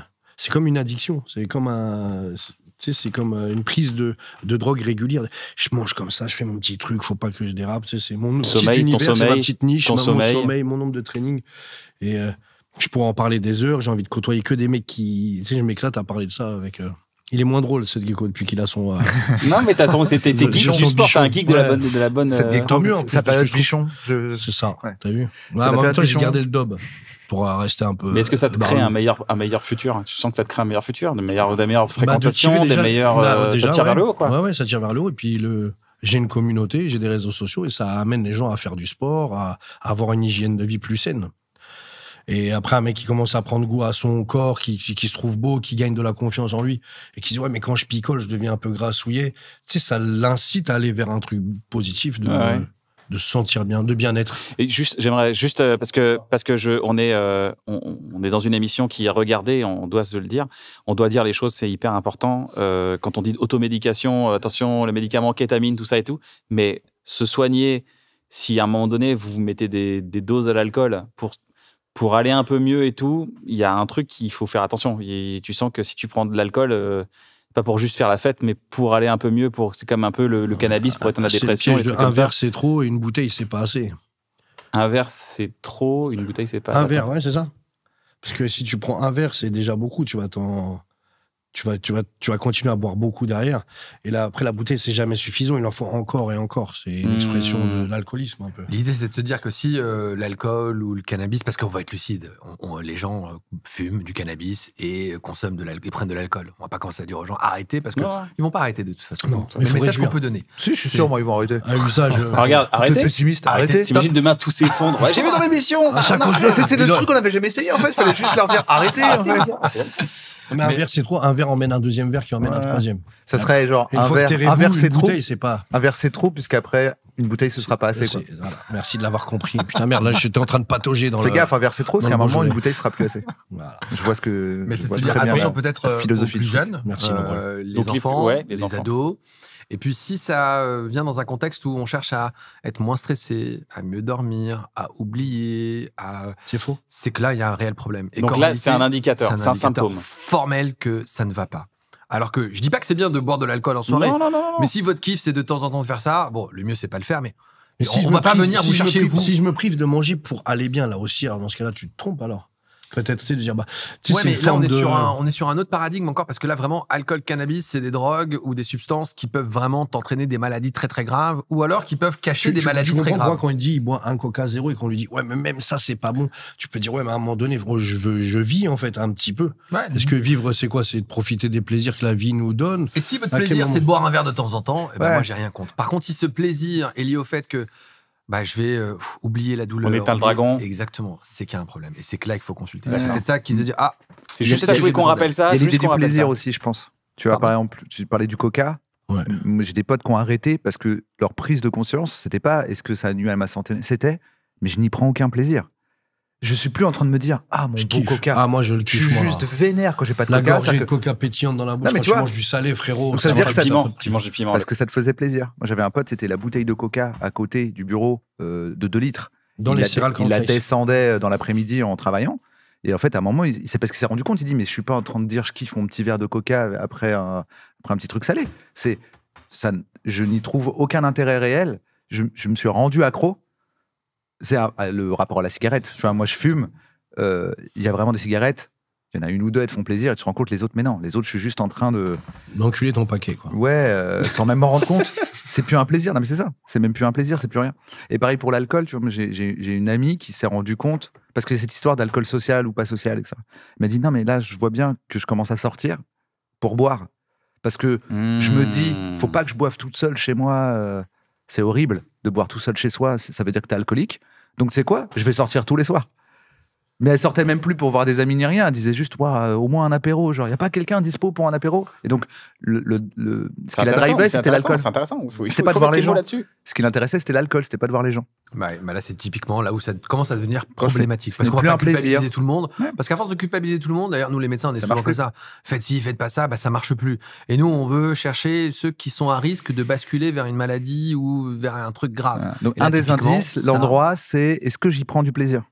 comme une addiction. C'est comme un c'est comme euh, une prise de, drogue régulière. Je mange comme ça, je fais mon petit truc, faut pas que je dérape. c'est mon petit univers, ma petite niche, mon sommeil, mon nombre de training. Et euh, je pourrais en parler des heures. J'ai envie de côtoyer que des mecs qui. Tu sais, je m'éclate à parler de ça avec. Il est moins drôle, cette gecko, depuis qu'il a son. Euh... non, mais t'attends, c'était tes geeks du sport, t'as un geek de la bonne. De la bonne cette euh... Tant mieux, ça parce que bichon. Je... C'est ça, t'as vu ouais, En même j'ai gardé le dob pour euh, rester un peu. Mais est-ce que ça te crée un meilleur, un meilleur futur hein Tu sens que ça te crée un meilleur futur, bah, des meilleures, des meilleures fréquentations, bah, de des meilleurs ça tire vers le haut, quoi. Ouais, ouais, ça tire vers le haut. Et puis, le j'ai une communauté, j'ai des réseaux sociaux et ça amène les gens à faire du sport, à avoir une hygiène de vie plus saine. Et après, un mec qui commence à prendre goût à son corps, qui, qui, se trouve beau, qui gagne de la confiance en lui, et qui se dit ouais, mais quand je picole, je deviens un peu grassouillé. Tu sais, ça l'incite à aller vers un truc positif de. de se sentir bien, de bien-être. Et juste, j'aimerais juste euh, parce que parce que je, on est euh, on, est dans une émission qui est regardée, on doit se le dire, on doit dire les choses, c'est hyper important. Euh, quand on dit automédication, attention, le médicament, kétamine, tout ça et tout, mais se soigner, si à un moment donné vous vous mettez des, des doses à l'alcool pour pour aller un peu mieux et tout, il y a un truc qu'il faut faire attention. tu sens que si tu prends de l'alcool, euh, pas pour juste faire la fête, mais pour aller un peu mieux, pour c'est comme un peu le, ah, cannabis pour être la dépression. un verre c'est trop et une bouteille c'est pas assez. Un verre c'est trop, une bouteille c'est pas. assez. Un verre, ouais, c'est ça. Parce que si tu prends un verre, c'est déjà beaucoup, tu vois. T'en tu vas, tu vas, tu vas continuer à boire beaucoup derrière. Et là, après, la bouteille, c'est jamais suffisant. Il en faut encore et encore. C'est une hmm. expression de l'alcoolisme, un peu. L'idée, c'est de se dire que si euh, l'alcool ou le cannabis, parce qu'on va être lucide, les gens euh, fument du cannabis et consomment de l'alcool, prennent de l'alcool. On va pas commencer à dire aux gens arrêtez parce qu'ils ne vont pas arrêter de toute façon. Non, mais le message qu'on peut donner. Si, je suis sûr, ils vont arrêter. Un ah, usage euh, regarde, arrêtez. pessimiste, arrêtez. T'imagines demain tout s'effondre. Ah, j'ai vu dans l'émission. Ah, c'est le truc qu'on n'avait jamais essayé, en fait. Fallait juste leur dire arrêtez. Ah, un verre, c'est trop. Un verre emmène un deuxième verre qui emmène un troisième. Ça serait genre un verre, un verre c'est trop, c'est pas. un verre c'est trop, puisqu'après une bouteille ce sera pas assez. Merci de l'avoir compris. Putain, merde, là, j'étais en train de patauger dans Fais gaffe, un verre c'est trop, parce qu'à un moment une bouteille sera plus assez. Je vois ce que. Mais c'est à dire attention peut-être euh, plus jeunes, Merci, euh, les enfants, les ados, et puis si ça euh, vient dans un contexte où on cherche à être moins stressé, à mieux dormir, à oublier, à... C'est faux. C'est que là, il y a un réel problème. Donc là, c'est un indicateur, c'est un, un, symptôme formel que ça ne va pas. Alors que je dis pas que c'est bien de boire de l'alcool en soirée, mais si votre kiff c'est de temps en temps de faire ça, bon, le mieux c'est pas le faire, mais on, je va pas venir vous chercher vous. Si je me prive de manger pour aller bien, là aussi, alors dans ce cas-là, tu te trompes alors peut-être aussi de dire bah mais là on est sur un on est sur un autre paradigme encore parce que là vraiment alcool cannabis c'est des drogues ou des substances qui peuvent vraiment t'entraîner des maladies très très graves ou alors qui peuvent cacher des maladies très graves. Moi, quand il dit il boit un coca zéro et qu'on lui dit ouais mais même ça c'est pas bon tu peux dire ouais mais à un moment donné oh, je veux je vis en fait un petit peu. Est-ce que vivre c'est quoi c'est de profiter des plaisirs que la vie nous donne. Et si votre plaisir c'est de boire un verre de temps en temps, et eh ben, moi j'ai rien contre. Par contre si ce plaisir est lié au fait que bah, je vais euh, oublier la douleur. On éteint le dragon. Exactement. C'est qu'il y a un problème. Et c'est que là, il faut consulter. C'est peut-être ça qui se dit Ah, c'est juste ça, je voulais qu'on rappelle ça. Il y a l'idée du plaisir aussi, je pense. Tu vois, par exemple, tu parlais du coca. Ouais. J'ai des potes qui ont arrêté parce que leur prise de conscience, c'était pas est-ce que ça nuit à ma santé, c'était mais je n'y prends aucun plaisir je suis plus en train de me dire ah mon coca ah moi je le je suis juste vénère quand j'ai pas de coca gorge, coca pétillante dans la bouche tu, manges du salé frérot Donc, ça tu manges du piment parce que ça te faisait plaisir moi j'avais un pote c'était la bouteille de coca à côté du bureau euh, de 2 litres dans il les la, il la descendait euh, dans l'après-midi en travaillant et en fait à un moment c'est parce qu'il s'est rendu compte il dit mais je suis pas en train de dire je kiffe mon petit verre de coca après un, après un petit truc salé c'est ça je n'y trouve aucun intérêt réel je, je me suis rendu accro c'est le rapport à la cigarette. Tu vois, moi, je fume. Euh, il y a vraiment des cigarettes. Il y en a une ou deux, elles te font plaisir, et tu te rends compte, les autres, mais non. Les autres, je suis juste en train de. D'enculer ton paquet, quoi. Ouais, euh, sans même m'en rendre compte. C'est plus un plaisir. Non, mais c'est ça. C'est même plus un plaisir, c'est plus rien. Et pareil pour l'alcool, tu vois, j'ai une amie qui s'est rendue compte, parce que cette histoire d'alcool social ou pas social, Elle m'a dit, non, mais là, je vois bien que je commence à sortir pour boire. Parce que je me dis, faut hmm. pas que je boive toute seule chez moi. Euh, c'est horrible de boire tout seul chez soi. Ça veut dire que t'es alcoolique. Donc, c'est quoi Je vais sortir tous les soirs. Mais elle sortait même plus pour voir des amis ni rien. Elle disait juste, euh, au moins un apéro. Genre, il n'y a pas quelqu'un dispo pour un apéro. Et donc, le, ce qui la c'était l'alcool. C'est intéressant. C'était pas de voir les gens. Ce qui l'intéressait, c'était l'alcool. C'était pas de voir les gens. Bah, bah là, c'est typiquement là où ça commence à devenir problématique. parce qu'on va pas culpabiliser plaisir. tout le monde. Parce qu'à force de culpabiliser tout le monde, d'ailleurs, nous les médecins, on est ça souvent comme ça. Faites ci, faites pas ça, bah, ça marche plus. Et nous, on veut chercher ceux qui sont à risque de basculer vers une maladie ou vers un truc grave. Donc, un des indices, l'endroit, c'est est-ce que j'y prends du plaisir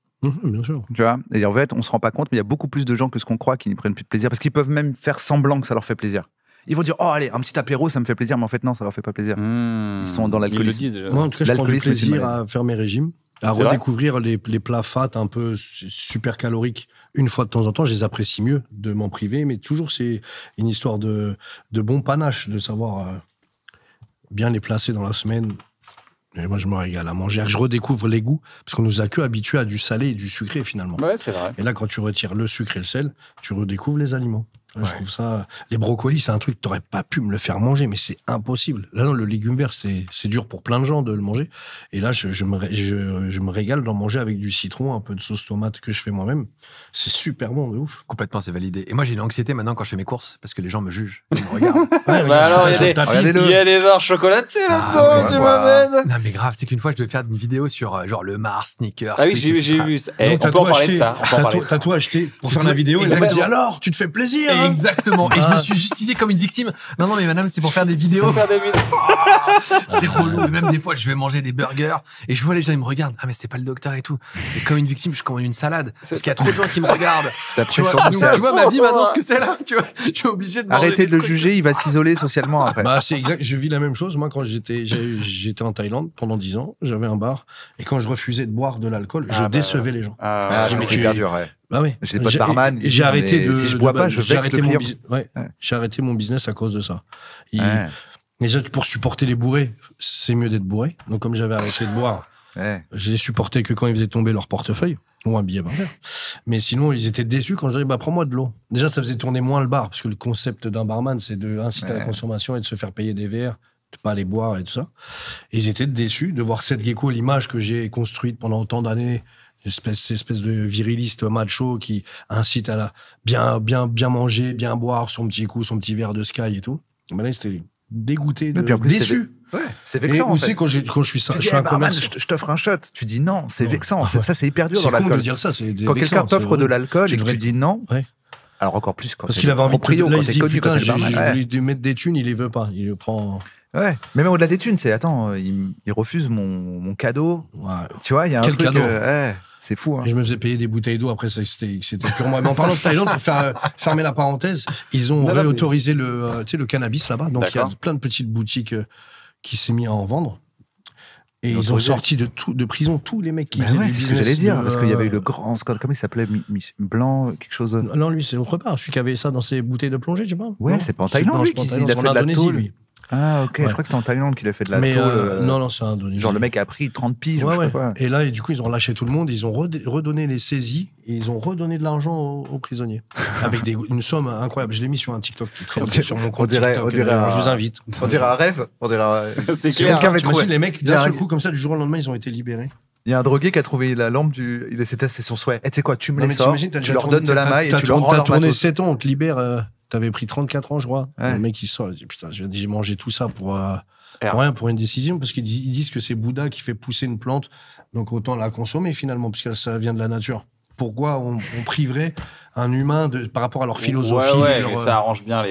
bien sûr. Tu vois Et en fait, on se rend pas compte, mais il y a beaucoup plus de gens que ce qu'on croit qui n'y prennent plus de plaisir parce qu'ils peuvent même faire semblant que ça leur fait plaisir. Ils vont dire oh allez un petit apéro ça me fait plaisir mais en fait non ça leur fait pas plaisir. Hmm. Ils sont dans l'alcoolisme. Moi en tout cas je prends du plaisir à faire mes régimes, à redécouvrir les, les, plats fat un peu super caloriques une fois de temps en temps, je les apprécie mieux de m'en priver, mais toujours c'est une histoire de, bon panache, de savoir euh, bien les placer dans la semaine moi, je me régale à manger. Je redécouvre les goûts, parce qu'on nous a que habitués à du salé et du sucré, finalement. c'est vrai. Et là, quand tu retires le sucre et le sel, tu redécouvres les aliments. Je trouve ça. Les brocolis, c'est un truc, t'aurais pas pu me le faire manger, mais c'est impossible. Là, non, le légume vert, c'est dur pour plein de gens de le manger. Et là, je, je me, je, me régale d'en manger avec du citron, un peu de sauce tomate que je fais moi-même. C'est super bon, de ouf. Complètement, c'est validé. Et moi, j'ai une anxiété maintenant quand je fais mes courses, parce que les gens me jugent. Ils me regardent. bah il y, a des barres chocolatées ah, là-dedans, tu m'amènes. Non, mais grave, c'est qu'une fois, je devais faire une vidéo sur euh, genre le Mars, sneakers. Ah oui, j'ai vu, j'ai eh, ça. on peut en parler de ça. T'as tout acheté pour faire la vidéo. Et me dit alors, tu te fais plaisir. Exactement. Et je me suis justifié comme une victime. Non, non, mais madame, c'est pour faire des vidéos. Ah, c'est relou. même des fois, je vais manger des burgers et je vois les gens, ils me regardent. Ah, mais c'est pas le docteur et tout. Et comme une victime, je commande une salade. Parce qu'il y a trop de gens qui me regardent. Tu vois, ma vie maintenant, ce que c'est là. Tu vois, je suis obligé de Arrêtez de juger, il va s'isoler socialement après. Bah, c'est exact. Je vis la même chose. Moi, quand j'étais, j'étais en Thaïlande pendant 10 ans, j'avais un bar. Et quand je refusais de boire de l'alcool, je ah, bah, décevais les gens. Euh, ah, je ah oui. J'ai pas barman. J'ai arrêté de. Si je bois pas, je J'ai arrêté mon business à cause de ça. Mais pour supporter les bourrés, c'est mieux d'être bourré. Donc, comme j'avais arrêté de boire, je les supportais que quand ils faisaient tomber leur portefeuille ou un billet bancaire. Mais sinon, ils étaient déçus quand je disais, bah, prends-moi de l'eau. Déjà, ça faisait tourner moins le bar, parce que le concept d'un barman, c'est de inciter à la consommation et de se faire payer des verres de pas aller boire et tout ça. ils étaient déçus de voir cette gecko, l'image que j'ai construite pendant tant d'années, espèce, espèce de viriliste macho qui incite à la bien, bien, bien manger, bien boire son petit coup, son petit verre de Sky et tout. Ah, mais là, c'était dégoûté, de, déçu. c'est vexant. Et aussi, en fait. quand, je, quand je suis, je suis eh un ben, commerçant. je, t'offre un shot. Tu dis non, c'est vexant. Ah, ça, c'est hyper dur dans de dire ça. Quand quelqu'un t'offre de l'alcool et que tu dis non. Alors encore plus quand parce qu'il avait envie de prio quand il dit, putain, je, lui mettre des thunes, il les veut pas, il le prend. Ouais, mais même au-delà des thunes, c'est attends, euh, ils refusent mon, cadeau. Tu vois, il y a un Quel Cadeau euh, c'est fou. Hein. je me faisais payer des bouteilles d'eau après, c'était purement. mais en parlant de Thaïlande, pour faire, euh, fermer la parenthèse, ils ont réautorisé le, le cannabis là-bas. Donc il y a plein de petites boutiques qui s'est mis à en vendre. Et ils, ont sorti de, prison tous les mecs qui ben faisaient du business. J'allais dire, parce qu'il y avait eu le grand comment il s'appelait Blanc, quelque chose. Non, lui, c'est autre part. Celui qui avait ça dans ses bouteilles de plongée, tu sais Ouais, c'est pas en Thaïlande, il a fait de la tôle. Ah, ok. Je crois que c'est en Thaïlande qu'il a fait de la mais, euh, euh, non, non, c'est Indonésie. Genre, le mec a pris 30 piges. Et là, et du coup, ils ont lâché tout le monde. Ils ont redonné les saisies et ils ont redonné de l'argent aux, prisonniers. avec une somme incroyable. Je l'ai mis sur un TikTok qui sur mon compte. On dirait, on euh, dirait Je vous invite. On dirait un rêve. On dirait un... C'est clair. Imagines, les mecs, d'un seul coup, comme ça, du jour au lendemain, ils ont été libérés. Il y a un drogué qui a trouvé la lampe du. C'était son souhait. Et eh, tu sais quoi, tu me les sors, tu leur donnes de la maille et tu leur rends leur tourné 7 ans, on te libère avait pris 34 ans, je crois. Le mec, il sort, dit Putain, j'ai mangé tout ça euh, pour, rien, pour une décision, parce qu'ils disent que c'est Bouddha qui fait pousser une plante, donc autant la consommer finalement, puisque ça vient de la nature. Pourquoi on, priverait un humain de, par rapport à leur philosophie. ça arrange bien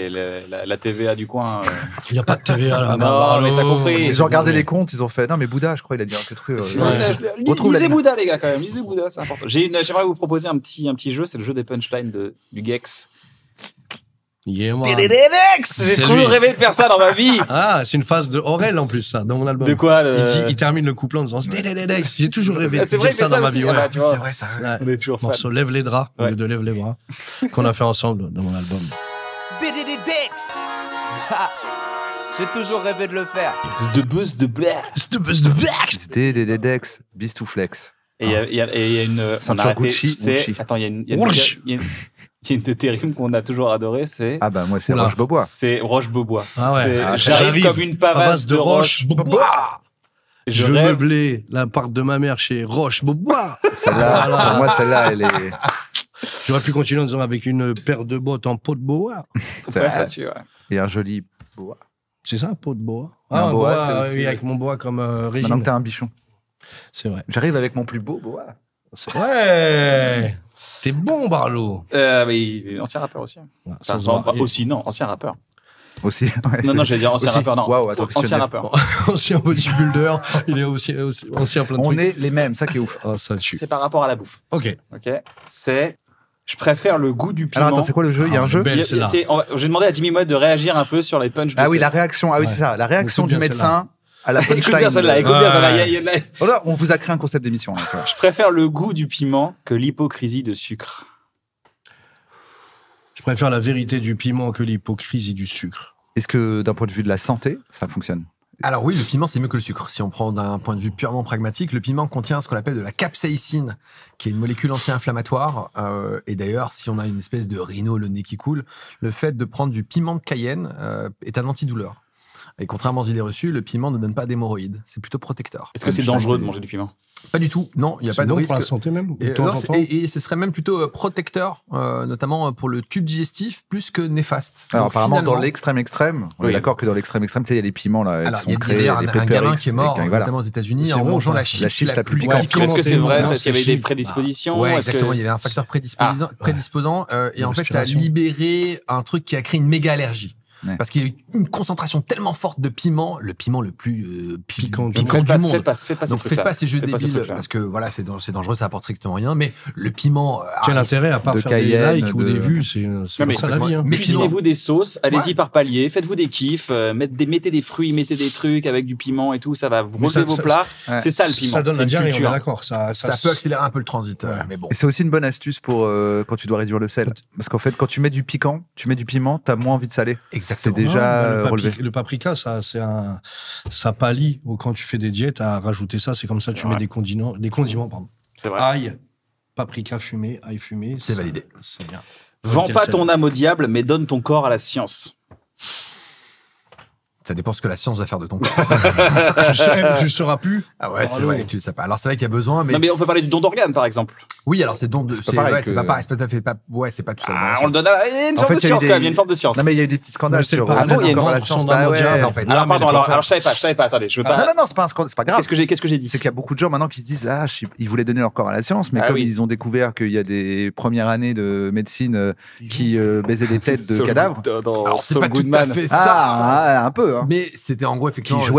la, TVA du coin. Euh. il n'y a pas de TVA là. non, mais t'as compris. Ils ont regardé les comptes, ils ont fait. Non, mais Bouddha, je crois, il a dit un truc. Euh, lisez Bouddha, les gars, quand même. Lisez Bouddha, c'est important. J'aimerais vous proposer un petit, un petit jeu, c'est le jeu des punchlines de, du Gex. Yeah, J'ai toujours rêvé de faire ça dans ma vie. Ah, c'est une phase de Aurel en plus, ça, dans mon album. De quoi le... il, termine le couplet en disant Dédédédex. J'ai toujours rêvé de faire ça, dans ma vie. Ouais. Ah bah, c'est vrai, ça. On est toujours fan. Morceau Lève les draps, ouais. au lieu de Lève les bras, qu'on a fait ensemble dans mon album. J'ai toujours rêvé de le faire. De buzz de black. De buzz de black. C'était Beast to flex. Et il y, a une. Ceinture Gucci. attends, il y a une. Y a une, de tes rimes qu'on a toujours adoré, c'est. Ah bah moi c'est Roche Bobois. C'est Roche Bobois. Ah, ah J'arrive comme une pavasse de, Roche Bobois. Je, je la l'appart de ma mère chez Roche Bobois. Celle-là, pour moi celle-là elle est. J'aurais pu continuer en disant avec une paire de bottes en peau de bois. C'est ça tu vois. Et un joli bois. C'est ça, un pot de bois. Ah, un euh, oui, avec mon bois comme régime. Euh, Maintenant que t'as un bichon. C'est vrai. J'arrive avec mon plus beau bois. Ouais c'est bon, Barlow euh, mais Ancien rappeur aussi. aussi, non, ancien rappeur. Aussi, ouais, non, non, j'allais dire ancien rappeur, non. ancien rappeur. ancien bodybuilder, il est aussi, aussi, ancien plein de On est les mêmes, ça qui est ouf. Ah, c'est par rapport à la bouffe. Ok. Ok. C'est je préfère le goût du piment. Alors attends, c'est quoi le jeu Il y a un ah, jeu J'ai demandé à Jimmy Moed de réagir un peu sur les punchs. Ah oui, la réaction. Ah oui, c'est ça. La réaction du médecin on vous a créé un concept d'émission. Euh. Je préfère le goût du piment que l'hypocrisie de sucre. Je préfère la vérité du piment que l'hypocrisie du sucre. Est-ce que d'un point de vue de la santé, ça fonctionne alors oui, le piment, c'est mieux que le sucre. Si on prend d'un point de vue purement pragmatique, le piment contient ce qu'on appelle de la capsaïcine, qui est une molécule anti-inflammatoire. Euh, et d'ailleurs, si on a une espèce de rhino, le nez qui coule, le fait de prendre du piment de Cayenne euh, est un antidouleur. Et contrairement aux idées reçues, le piment ne donne pas d'hémorroïdes. C'est plutôt protecteur. Est-ce que c'est ah, dangereux de manger du piment Pas du tout. Non, il n'y a pas de bon risque. Pour la santé même. Et, alors, et, ce serait même plutôt euh, protecteur, euh, notamment euh, pour le tube digestif, plus que néfaste. Alors apparemment, dans l'extrême extrême, on est d'accord que dans l'extrême extrême, il y a les piments là. Alors il y a un, un gamin qui est mort, notamment aux États-Unis, en mangeant la chips la, la plus. Est-ce que c'est vrai Est-ce qu'il y avait des bah, prédispositions Oui, exactement. Il y avait un facteur ah. prédisposant, et en fait, ça a libéré un truc qui a créé une méga allergie. Parce qu'il y a une concentration tellement forte de piment, le piment le plus euh, piquant, du, monde. Donc faites pas ces jeux débiles, parce que voilà, c'est dangereux, ça n'apporte strictement rien. Mais le piment. Euh, Quel intérêt à part faire des likes ou des vues C'est ça la vie. Hein. Cuisinez-vous des sauces, allez-y par palier, faites-vous des kiffs, euh, mettez, des, mettez des fruits, mettez des trucs avec du piment et tout, ça va vous relever vos plats. C'est ça le piment. Ça donne la diarrhée, d'accord. Ça peut accélérer un peu le transit, mais bon. c'est aussi une bonne astuce pour quand tu dois réduire le sel. Parce qu'en fait, quand tu mets du piquant, tu mets du piment, as moins envie de saler. Exactement c'est déjà euh, le, Paprika, ça, c'est ça pallie quand tu fais des diètes à rajouter ça. C'est comme ça, tu mets des condiments, des condiments, pardon. C'est vrai. Ail, paprika fumé, ail fumé. C'est validé. C'est bien. Vends pas ton âme au diable, mais donne ton corps à la science. Ça dépend ce que la science va faire de ton corps. tu ne seras plus. Ah ouais, c'est vrai. Tu sais pas. Alors c'est vrai qu'il y a besoin, mais. mais on peut parler du don d'organes, par exemple. Oui, alors c'est donc c'est pas, ouais, c'est pas pareil, c'est pas tout à fait pas ouais, c'est pas tout ça. Ah, on le donne à... il y a une forme de science quand même, il y a une forme de science. Non mais il y a eu des petits scandales sur ah non, euh, il y a une forme de science bah en fait. Ah, alors pardon, alors, alors je savais pas, je savais pas, attendez, je veux ah, pas. non non non, c'est pas un scandale, c'est pas grave. Qu'est-ce que j'ai qu'est-ce que j'ai dit C'est qu'il y a beaucoup de gens maintenant qui se disent ah, ils voulaient donner leur corps à la science, mais ah comme ils ont découvert qu'il y a des premières années de médecine euh, qui euh, baisaient des têtes de cadavres. Alors c'est pas tout à fait ça. un peu hein. Mais c'était en gros effectivement qu'on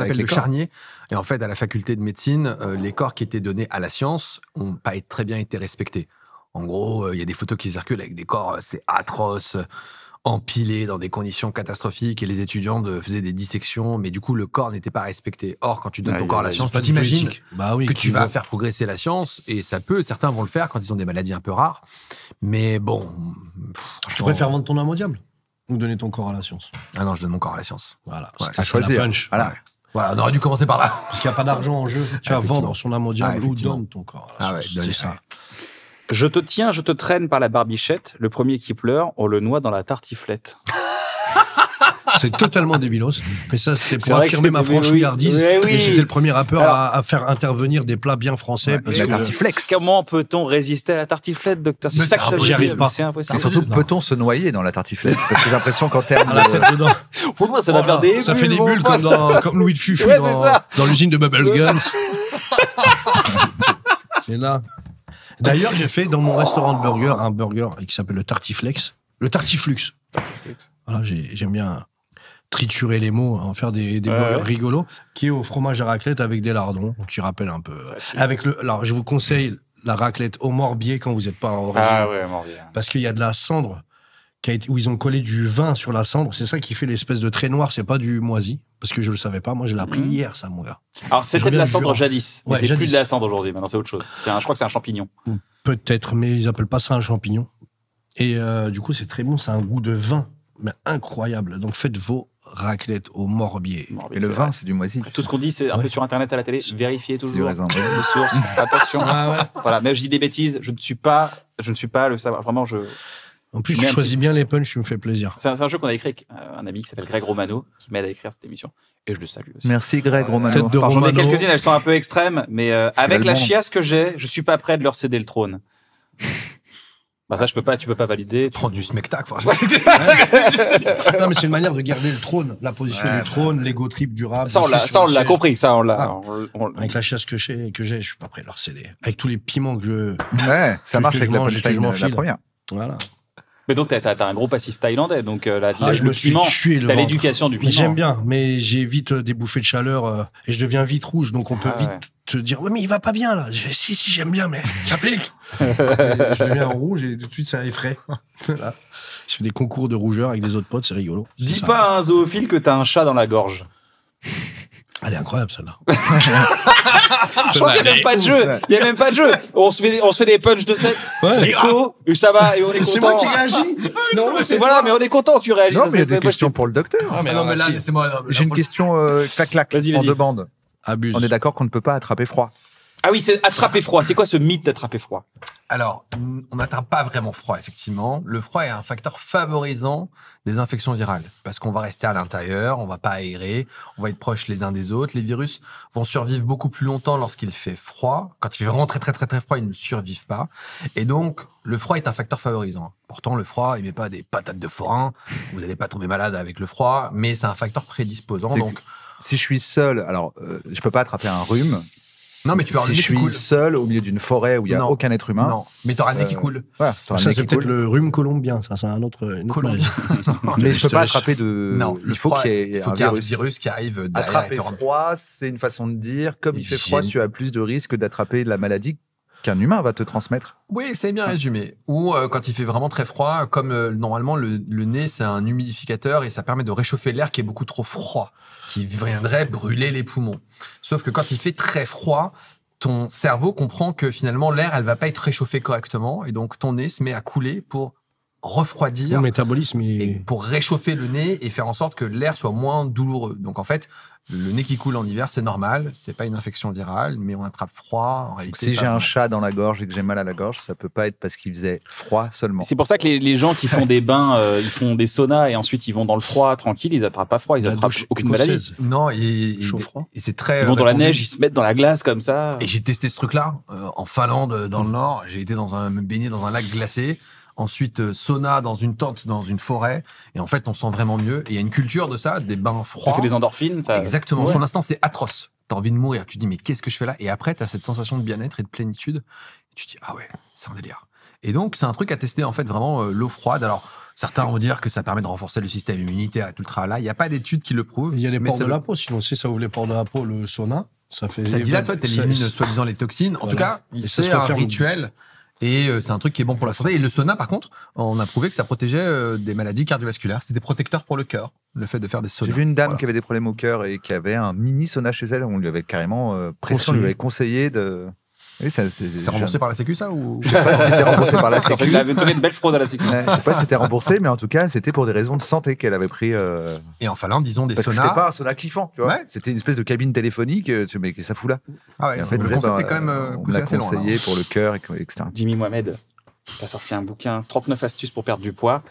appelle le charnier. Et en fait, à la faculté de médecine, euh, les corps qui étaient donnés à la science n'ont pas très bien été respectés. En gros, euh, il y a des photos qui circulent avec des corps, euh, c'était atroce, empilés dans des conditions catastrophiques, et les étudiants de, faisaient des dissections, mais du coup, le corps n'était pas respecté. Or, quand tu donnes ton corps à la science, tu t'imagines bah que tu vas faire progresser la science, et ça peut, certains vont le faire quand ils ont des maladies un peu rares, mais bon... je tu préfères vendre ton âme au diable ou donner ton corps à la science Ah non, je donne mon corps à la science. Voilà. c'est voilà, on aurait dû commencer par là. Parce qu'il n'y a pas d'argent en jeu. Tu vas vendre son âme au ah, ou donne ton corps. Ah ouais, c'est ça. Je te tiens, je te traîne par la barbichette. Le premier qui pleure, on le noie dans la tartiflette c'est totalement débilos. Mais ça, c'était pour affirmer ma franchouillardise. Eh oui, Et j'étais le premier rappeur à, faire intervenir des plats bien français. parce tartiflex. Comment peut-on résister à la tartiflette, docteur C'est ça que ça veut dire. Et surtout, peut-on se noyer dans la tartiflette Parce que j'ai l'impression qu'en termes. Ah, de... Pour moi, ça va faire oh des. Ça fait des bulles comme, dans, comme Louis de Fufu dans, l'usine de Bubble Guns. c'est là. D'ailleurs, j'ai fait dans mon restaurant de burger un burger qui s'appelle le Tartiflex. Le Tartiflux. Tartiflux. J'aime bien triturer les mots, en hein, faire des, des rigolos, qui est au fromage à raclette avec des lardons, qui rappelle un peu. Euh, avec le, alors, je vous conseille la raclette au morbier quand vous n'êtes pas en origine. Ah ouais, morbier. Parce qu'il y a de la cendre qui où ils ont collé du vin sur la cendre. C'est ça qui fait l'espèce de trait noir, c'est pas du moisi. Parce que je le savais pas, moi je l'ai appris mmh. hier, ça, mon gars. Alors c'était de la cendre jadis. c'est plus de la cendre aujourd'hui, maintenant c'est autre chose. je crois que c'est un champignon. Peut-être, mais ils appellent pas ça un champignon. Et euh, du coup, c'est très bon, c'est un goût de vin mais incroyable. Donc faites vos raclettes au morbier. et le vin, c'est du moisi. Tout ce qu'on dit, c'est un peu sur Internet à la télé. Vérifiez toujours les sources. Attention. Ah voilà. Même je dis des bêtises. Je ne suis pas, je ne suis pas le savoir. Vraiment, je. En plus, je choisis bien les punchs, tu me fais plaisir. C'est un, jeu qu'on a écrit avec euh, un ami qui s'appelle Greg Romano, qui m'aide à écrire cette émission. Et je le salue aussi. Merci Greg Romano. J'en ai quelques-unes, elles sont un peu extrêmes, mais euh, avec la chiasse que j'ai, je suis pas prêt de leur céder le trône. Bah ça, je peux pas, tu peux pas valider. Prendre du spectacle, franchement. non, mais c'est une manière de garder le trône, la position du trône, l'ego trip durable. Ça, on l'a, on l'a compris, ça, on l'a. Ah. Avec la chasse que j'ai, que j'ai, je suis pas prêt à leur céder. Avec tous les piments que je. Ouais, ça marche avec la euh, la première. Voilà. Mais donc, t'as as, un gros passif thaïlandais. Donc, euh, là, ah, je me suis tué T'as l'éducation du piment. J'aime bien, mais j'ai vite euh, des bouffées de chaleur euh, et je deviens vite rouge. Donc, on peut ah, vite te dire, oui mais il va pas bien, là. si, si, j'aime bien, mais j'applique. je deviens rouge et tout de suite, ça effraie. Je fais des concours de rougeur avec des autres potes, c'est rigolo. Dis pas à un zoophile que t'as un chat dans la gorge. Elle est incroyable, celle-là. je pense qu'il n'y a même pas de jeu. Il n'y a même pas de jeu. On se fait, on se fait des punchs de set. Ouais. Écho, ah. euh, ça va, et on est content. C'est moi qui réagis. Ah, non, c'est voilà, mais on est content, tu réagis. Non, mais il y a des questions pour le docteur. Ah, mais c'est moi. J'ai une question, euh, clac, clac, en deux bandes. Abuse. On est d'accord qu'on ne peut pas attraper froid. Ah oui, c'est attraper froid. C'est quoi ce mythe d'attraper froid alors, on n'atteint pas vraiment froid, effectivement. Le froid est un facteur favorisant des infections virales, parce qu'on va rester à l'intérieur, on va pas aérer, on va être proche les uns des autres. Les virus vont survivre beaucoup plus longtemps lorsqu'il fait froid. Quand il fait vraiment très très très très froid, ils ne survivent pas. Et donc, le froid est un facteur favorisant. Pourtant, le froid, il met pas des patates de forain, vous n'allez pas tomber malade avec le froid, mais c'est un facteur prédisposant. Donc, si je suis seul, alors euh, je peux pas attraper un rhume, non, mais tu si je suis seul au milieu d'une forêt où il n'y a aucun être humain. Non, mais auras un nez qui euh, coule. ça, c'est peut-être le rhume colombien, ça, c'est un autre. mais je peux pas attraper de. Non, il faut qu'il y ait un virus qui arrive Attraper froid, c'est une façon de dire. Comme il fait froid, tu as plus de risques d'attraper la maladie qu'un humain va te transmettre. Oui, c'est bien résumé. Ou euh, quand il fait vraiment très froid, comme euh, normalement le nez, c'est un humidificateur et ça permet de réchauffer l'air qui est beaucoup trop froid qui viendrait brûler les poumons. Sauf que quand il fait très froid, ton cerveau comprend que finalement l'air, elle va pas être réchauffée correctement, et donc ton nez se met à couler pour refroidir. Le métabolisme. pour réchauffer le nez et faire en sorte que l'air soit moins douloureux. Donc en fait, le nez qui coule en hiver, c'est normal, c'est pas une infection virale, mais on attrape froid en réalité. Si j'ai un chat dans la gorge et que j'ai mal à la gorge, ça peut pas être parce qu'il faisait froid seulement. C'est pour ça que les, gens qui font des bains, euh, ils font des saunas et ensuite ils vont dans le froid tranquille, ils n'attrapent pas froid, ils n'attrapent aucune maladie. Non, et, et Ils vont euh, dans la neige, ils se mettent dans la glace comme ça. Et j'ai testé ce truc-là euh, en Finlande, dans le nord. J'ai été dans un me dans un lac glacé ensuite euh, sauna dans une tente, dans une forêt. Et en fait, on sent vraiment mieux. Et il y a une culture de ça, des bains froids. Ça fait des endorphines, Exactement. Son instant, c'est atroce. T'as envie de mourir. Tu dis, mais qu'est-ce que je fais là Et après, t'as cette sensation de bien-être et de plénitude. tu dis, ah ouais, c'est un délire. Et donc, c'est un truc à tester, en fait, vraiment euh, l'eau froide. Alors, certains vont dire que ça permet de renforcer le système immunitaire et tout le Là, Il n'y a pas d'études qui le prouvent. Il y a les pores de la peau, sinon, si ça ouvre les pores de la peau, le sauna, ça fait. Ça dilate, toi, soi-disant les toxines. En tout cas, c'est un rituel. Et euh, c'est un truc qui est bon pour la santé. Et le sauna, par contre, on a prouvé que ça protégeait euh, des maladies cardiovasculaires. C'est des protecteurs pour le cœur, le fait de faire des saunas. J'ai vu une dame qui avait des problèmes au cœur et qui avait un mini sauna chez elle. On lui avait carrément euh, pression. on lui avait conseillé de. Oui, c'est, remboursé par la Sécu, ça ou... Je sais pas si c'était remboursé par la Sécu. Elle avait trouvé une belle fraude à la Sécu. Je je sais pas si c'était remboursé, mais en tout cas, c'était pour des raisons de santé qu'elle avait pris. Euh, et en Finlande, disons des sonars. Ce n'était pas un sauna kiffant, tu vois. C'était une espèce de cabine téléphonique, euh, tu mais ça fout là. Ah ouais, en fait, le concept est bah, quand même euh, on l'a hein. conseillé pour le cœur, etc. Jimmy Mohamed, tu as sorti un bouquin, 39 astuces pour perdre du poids.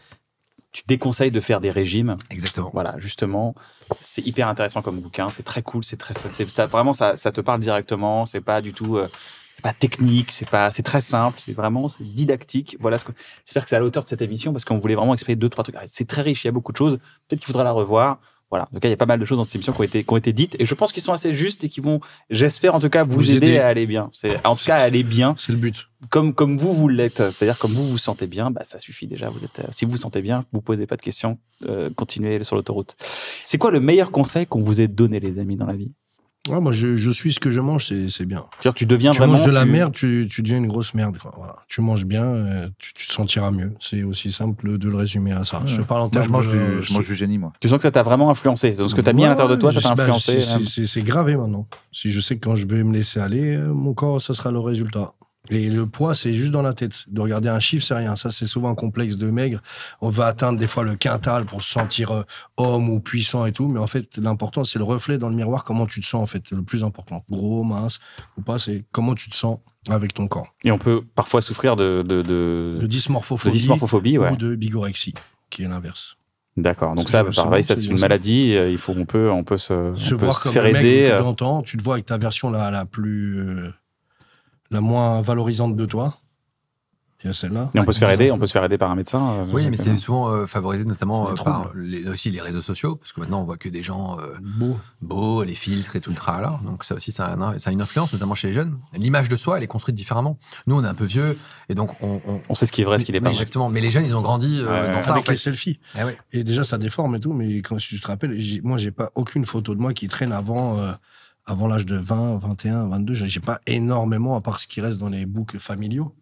Tu déconseilles de faire des régimes. Exactement. Voilà, justement, c'est hyper intéressant comme bouquin, c'est très cool, c'est très fun. vraiment, ça, ça, te parle directement, c'est pas du tout. Euh, c'est pas technique, c'est pas, c'est très simple, c'est vraiment c'est didactique. Voilà ce que j'espère que c'est à l'auteur de cette émission parce qu'on voulait vraiment expliquer deux trois trucs. Ah, c'est très riche, il y a beaucoup de choses. Peut-être qu'il faudra la revoir. Voilà. En tout cas, il y a pas mal de choses dans cette émission qui ont été, qui ont été dites et je pense qu'ils sont assez justes et qui vont, j'espère en tout cas, vous, aider, à aller bien. C'est, en tout cas, aller bien. C'est le but. Comme, comme vous, vous l'êtes. C'est-à-dire, comme vous vous sentez bien, bah, ça suffit déjà. Vous êtes, euh, si vous vous sentez bien, vous posez pas de questions, euh, continuez sur l'autoroute. C'est quoi le meilleur conseil qu'on vous ait donné, les amis, dans la vie? Ouais, moi, je, suis ce que je mange, c'est bien. tu deviens tu manges de la merde, tu, tu, deviens une grosse merde. Quoi. Tu manges bien, euh, tu, te sentiras mieux. C'est aussi simple de le résumer à ça. Je parle en termes. de, je mange génie, moi. Tu sens que ça t'a vraiment influencé. ce que tu as mis à l'intérieur de toi, ça t'a bah, influencé. Hein. c'est gravé maintenant. Si je sais que quand je vais me laisser aller, euh, mon corps, ça sera le résultat. Et le poids, c'est juste dans la tête. De regarder un chiffre, c'est rien. Ça, c'est souvent un complexe de maigre. On va atteindre des fois le quintal pour se sentir euh, homme ou puissant et tout. Mais en fait, l'important, c'est le reflet dans le miroir, comment tu te sens, en fait. Le plus important. Gros, mince ou pas, c'est comment tu te sens avec ton corps. Et on peut parfois souffrir de... De, de, dysmorphophobie. Ou de bigorexie, qui est l'inverse. D'accord. Donc ça, bah, pareil, ça c'est une maladie. Euh, il faut, on peut, on peut se, se, voir comme faire mec aider. tu, euh. tu te vois avec ta version la, la plus la moins valorisante de toi. Et celle-là. on peut se faire aider, on peut se faire aider par un médecin. Euh, oui, mais c'est souvent euh, favorisé notamment euh, par aussi les réseaux sociaux, parce que maintenant on voit que des gens beaux, beau, les filtres et tout le tralala. Donc ça aussi, ça a, une influence, notamment chez les jeunes. L'image de soi, elle est construite différemment. Nous, on est un peu vieux, et donc on. sait ce qui est vrai, ce qui n'est pas Exactement. Mais les jeunes, ils ont grandi dans ça. Avec les selfies. Eh et déjà, ça déforme et tout, mais quand je te rappelle, moi, j'ai pas aucune photo de moi qui traîne avant avant l'âge de 20, 21, 22, j'ai pas énormément, à part ce qui reste dans les boucles familiaux.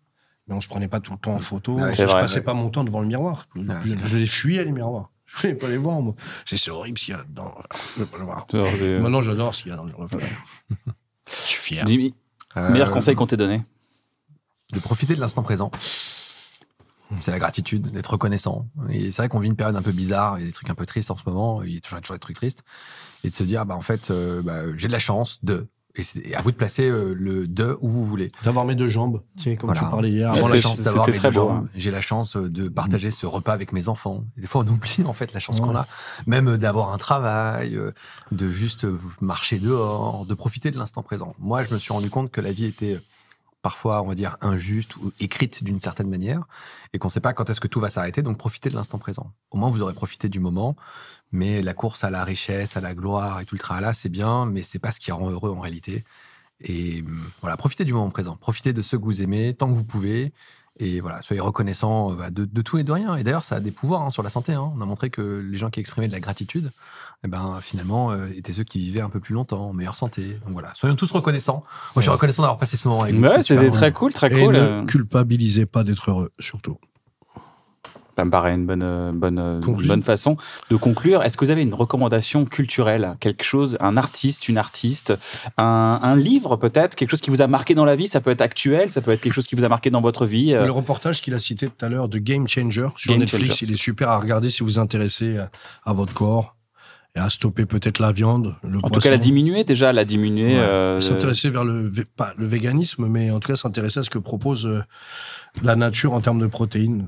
Mais on se prenait pas tout le temps en photo. Ah je passais pas mon temps devant le miroir. je, les fuyais, les miroirs. Je voulais pas les voir, moi. C'est horrible ce qu'il y a là-dedans. Je pas le voir. Maintenant, j'adore ce qu'il y a dans le miroir. je suis fier. Jimmy, meilleur euh, conseil qu'on t'ait donné De profiter de l'instant présent. C'est la gratitude, d'être reconnaissant. Et c'est vrai qu'on vit une période un peu bizarre, il y a des trucs un peu tristes en ce moment, il y a toujours, des trucs tristes. Et de se dire, bah, en fait, euh, bah, j'ai de la chance de. Et, c'est à vous de placer euh, le de où vous voulez. D'avoir mes deux jambes, tu sais, comme tu parlais hier. J'ai la chance d'avoir mes deux jambes. Hein. J'ai la chance euh, de partager mm. ce repas avec mes enfants. des fois, on oublie en fait la chance qu'on a. Même d'avoir un travail, de juste marcher dehors, de profiter de l'instant présent. Moi, je me suis rendu compte que la vie était parfois, on va dire, injuste ou écrite d'une certaine manière, et qu'on ne sait pas quand est-ce que tout va s'arrêter, donc profitez de l'instant présent. Au moins, vous aurez profité du moment, mais la course à la richesse, à la gloire et tout le tralala, c'est bien, mais c'est pas ce qui rend heureux en réalité. Et mm, voilà, profitez du moment présent, profitez de ce que vous aimez tant que vous pouvez, et voilà, soyez reconnaissant euh, bah, de, tout et de rien. Et d'ailleurs, ça a des pouvoirs hein, sur la santé. Hein. On a montré que les gens qui exprimaient de la gratitude, eh ben, finalement, euh, étaient ceux qui vivaient un peu plus longtemps, en meilleure santé. Donc voilà, soyons tous reconnaissants. Moi, je suis reconnaissant d'avoir passé ce moment avec vous. c'était très cool, très Et cool. ne culpabilisez pas d'être heureux, surtout. Ça me paraît une bonne, euh, bonne, euh, bonne façon de conclure. Est-ce que vous avez une recommandation culturelle Quelque chose, un artiste, une artiste, un, livre peut-être Quelque chose qui vous a marqué dans la vie Ça peut être actuel, ça peut être quelque chose qui vous a marqué dans votre vie Le reportage qu'il a cité tout à l'heure de Game Changer sur Netflix, il est super à regarder si vous vous intéressez à votre corps, et à stopper peut-être la viande. Le en tout cas, la diminuer déjà, la diminuer. Euh... S'intéresser vers le, pas le véganisme, mais en tout cas s'intéresser à ce que propose euh, la nature en termes de protéines.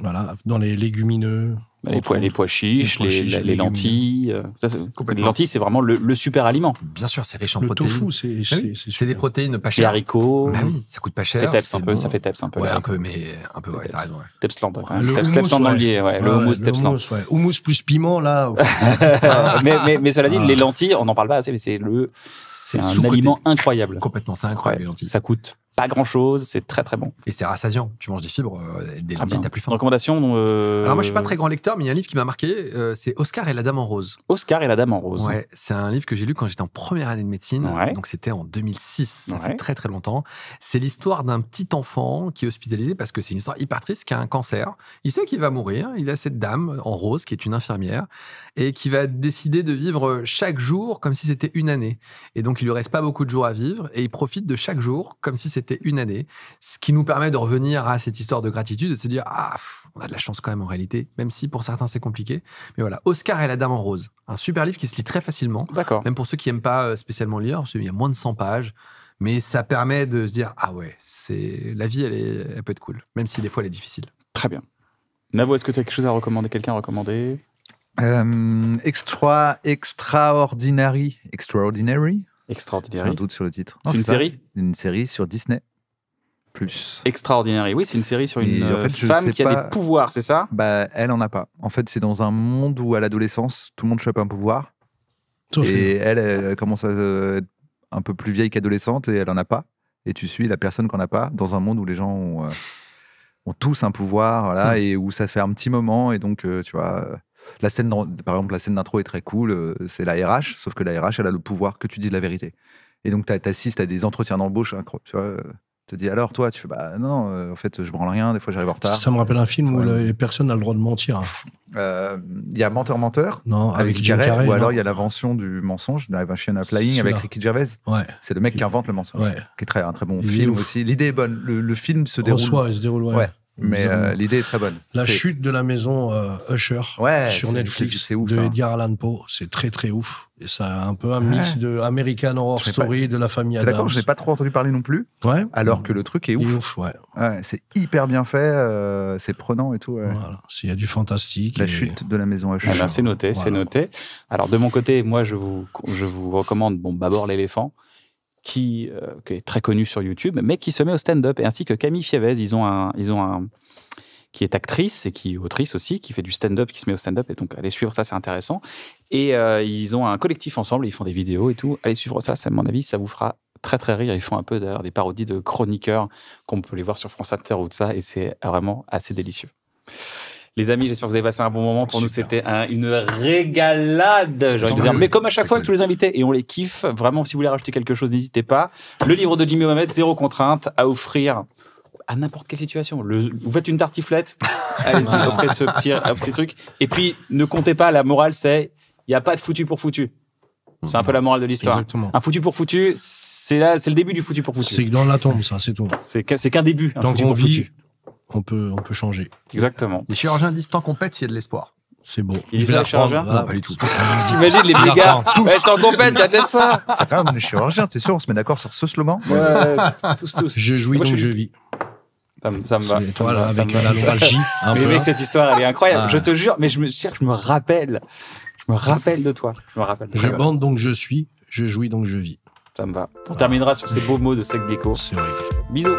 Voilà, dans les légumineux, les, pois, chiches, les, les, lentilles. Euh, les lentilles, c'est vraiment le, le, super aliment. Bien sûr, c'est riche en protéines. Le tofu, bah c'est C'est des protéines pas chères. Les haricots. Bah oui, ça coûte pas cher. Teps un peu, ça fait teps un peu. Ouais, un peu, mais un peu, ouais, t'as raison. Ouais. Teps lent, hein. Le teps, Tepsland. ouais. Le teps Hummus plus piment, là. mais, mais cela dit, ah. les lentilles, on n'en parle pas assez, mais c'est le, c'est un aliment incroyable. Complètement, c'est incroyable, les lentilles. Ça coûte pas grand chose, c'est très très bon. Et c'est rassasiant, tu manges des fibres, euh, des ah, lentilles, t'as ben, plus faim. Recommandation euh, Alors moi je suis pas très grand lecteur, mais il y a un livre qui m'a marqué, euh, c'est Oscar et la Dame en Rose. Oscar et la Dame en Rose. Ouais, c'est un livre que j'ai lu quand j'étais en première année de médecine, donc c'était en 2006, ça fait très très longtemps. C'est l'histoire d'un petit enfant qui est hospitalisé parce que c'est une histoire hyper triste, qui a un cancer. Il sait qu'il va mourir, il a cette dame en rose qui est une infirmière et qui va décider de vivre chaque jour comme si c'était une année. Et donc il lui reste pas beaucoup de jours à vivre et il profite de chaque jour comme si c'était une année, ce qui nous permet de revenir à cette histoire de gratitude et de se dire ah on a de la chance quand même en réalité, même si pour certains c'est compliqué. Mais voilà, Oscar et la Dame en Rose, un super livre qui se lit très facilement, même pour ceux qui n'aiment pas euh, spécialement lire, Il y a moins de 100 pages. Mais ça permet de se dire ah ouais, c'est la vie, elle, est, elle peut être cool, même si des fois elle est difficile. Très bien. Navo, est-ce que tu as quelque chose à recommander, quelqu'un à recommander euh, extra, extraordinary, extraordinary, Extraordinaire. J'ai un doute sur le titre. C'est une série Une série sur Disney. Plus. Extraordinaire. Oui, c'est une série sur une euh, femme qui a des pouvoirs, c'est ça bah, Elle en a pas. En fait, c'est dans un monde où, à l'adolescence, tout le monde chope un pouvoir. et elle, commence à euh, être un peu plus vieille qu'adolescente et elle en a pas. Et tu suis la personne qu'on n'a pas dans un monde où les gens ont, euh, tous un pouvoir, voilà, hmm. et où ça fait un petit moment. Et donc, tu vois la scène, par exemple, la scène d'intro est très cool, euh, c'est la RH, sauf que la RH, elle a le pouvoir que tu dises la vérité. Et donc, tu assistes à des entretiens d'embauche, incroyables tu vois te dis alors toi tu fais bah non euh, en fait je branle rien des fois j'arrive en retard ça me rappelle un film où personne n'a le droit de mentir hein. euh, il y a menteur menteur non avec, avec Jim ou alors il y a l'invention du mensonge un chien of Lying avec Ricky Gervais ouais. c'est le mec qui invente le mensonge qui est très un très bon film aussi l'idée est bonne le, film se déroule, il se déroule ouais. Mais euh, l'idée est très bonne. La chute de la maison euh, Usher sur Netflix c'est ouf, de hein. Edgar Allan Poe, c'est très très ouf. Et ça a un peu un mix de American Horror Story, de la famille Adams. D'accord, je n'ai pas trop entendu parler non plus. Ouais. Alors que le truc est ouf. ouais. ouais c'est hyper bien fait, euh, c'est prenant et tout. Voilà, il y a du fantastique. La chute de la maison Usher. Ah ben, c'est noté, c'est noté. Alors de mon côté, moi je vous, je vous recommande bon, d'abord l'éléphant qui, euh, qui, est très connu sur YouTube, mais qui se met au stand-up, et ainsi que Camille Fievez. Ils ont un, ils ont un, qui est actrice et qui est autrice aussi, qui fait du stand-up, qui se met au stand-up, et donc allez suivre ça, c'est intéressant. Et euh, ils ont un collectif ensemble, ils font des vidéos et tout. Allez suivre ça, ça, à mon avis, ça vous fera très très rire. Ils font un peu d'ailleurs des parodies de chroniqueurs qu'on peut les voir sur France Inter ou de ça, et c'est vraiment assez délicieux. Les amis, j'espère que vous avez passé un bon moment. Pour nous, c'était une régalade. Mais comme à chaque fois avec tous les invités, et on les kiffe, vraiment, si vous voulez rajouter quelque chose, n'hésitez pas. Le livre de Jimmy Mohamed, Zéro contrainte, à offrir à n'importe quelle situation. Le, vous faites une tartiflette, allez-y, offrez ce petit, truc. Et puis, ne comptez pas, la morale, c'est il n'y a pas de foutu pour foutu. C'est un peu la morale de l'histoire. Un foutu pour foutu, c'est là, c'est le début du foutu pour foutu. C'est dans la tombe, ça, c'est tout. C'est qu'un début. Donc on foutu on peut, on peut changer. Exactement. Les chirurgiens disent tant qu'on pète, s'il y a de l'espoir. C'est bon. Ils disent les chirurgiens ah, Pas du tout. T'imagines les dégâts Tant qu'on pète, il y a de l'espoir. C'est quand même les chirurgiens, t'es sûr On se met d'accord sur ce slogan Ouais, tous, tous. Je jouis donc je, vis. Ça, me, ça me va. Toi, là, avec la nostalgie. Mais mec, cette histoire, elle est incroyable. Ah. Je te jure, mais je me, je me rappelle. Je me rappelle de toi. Je bande donc je suis. Je jouis donc je vis. Ça me va. On terminera sur ces beaux mots de Sec Gecko. Bisous.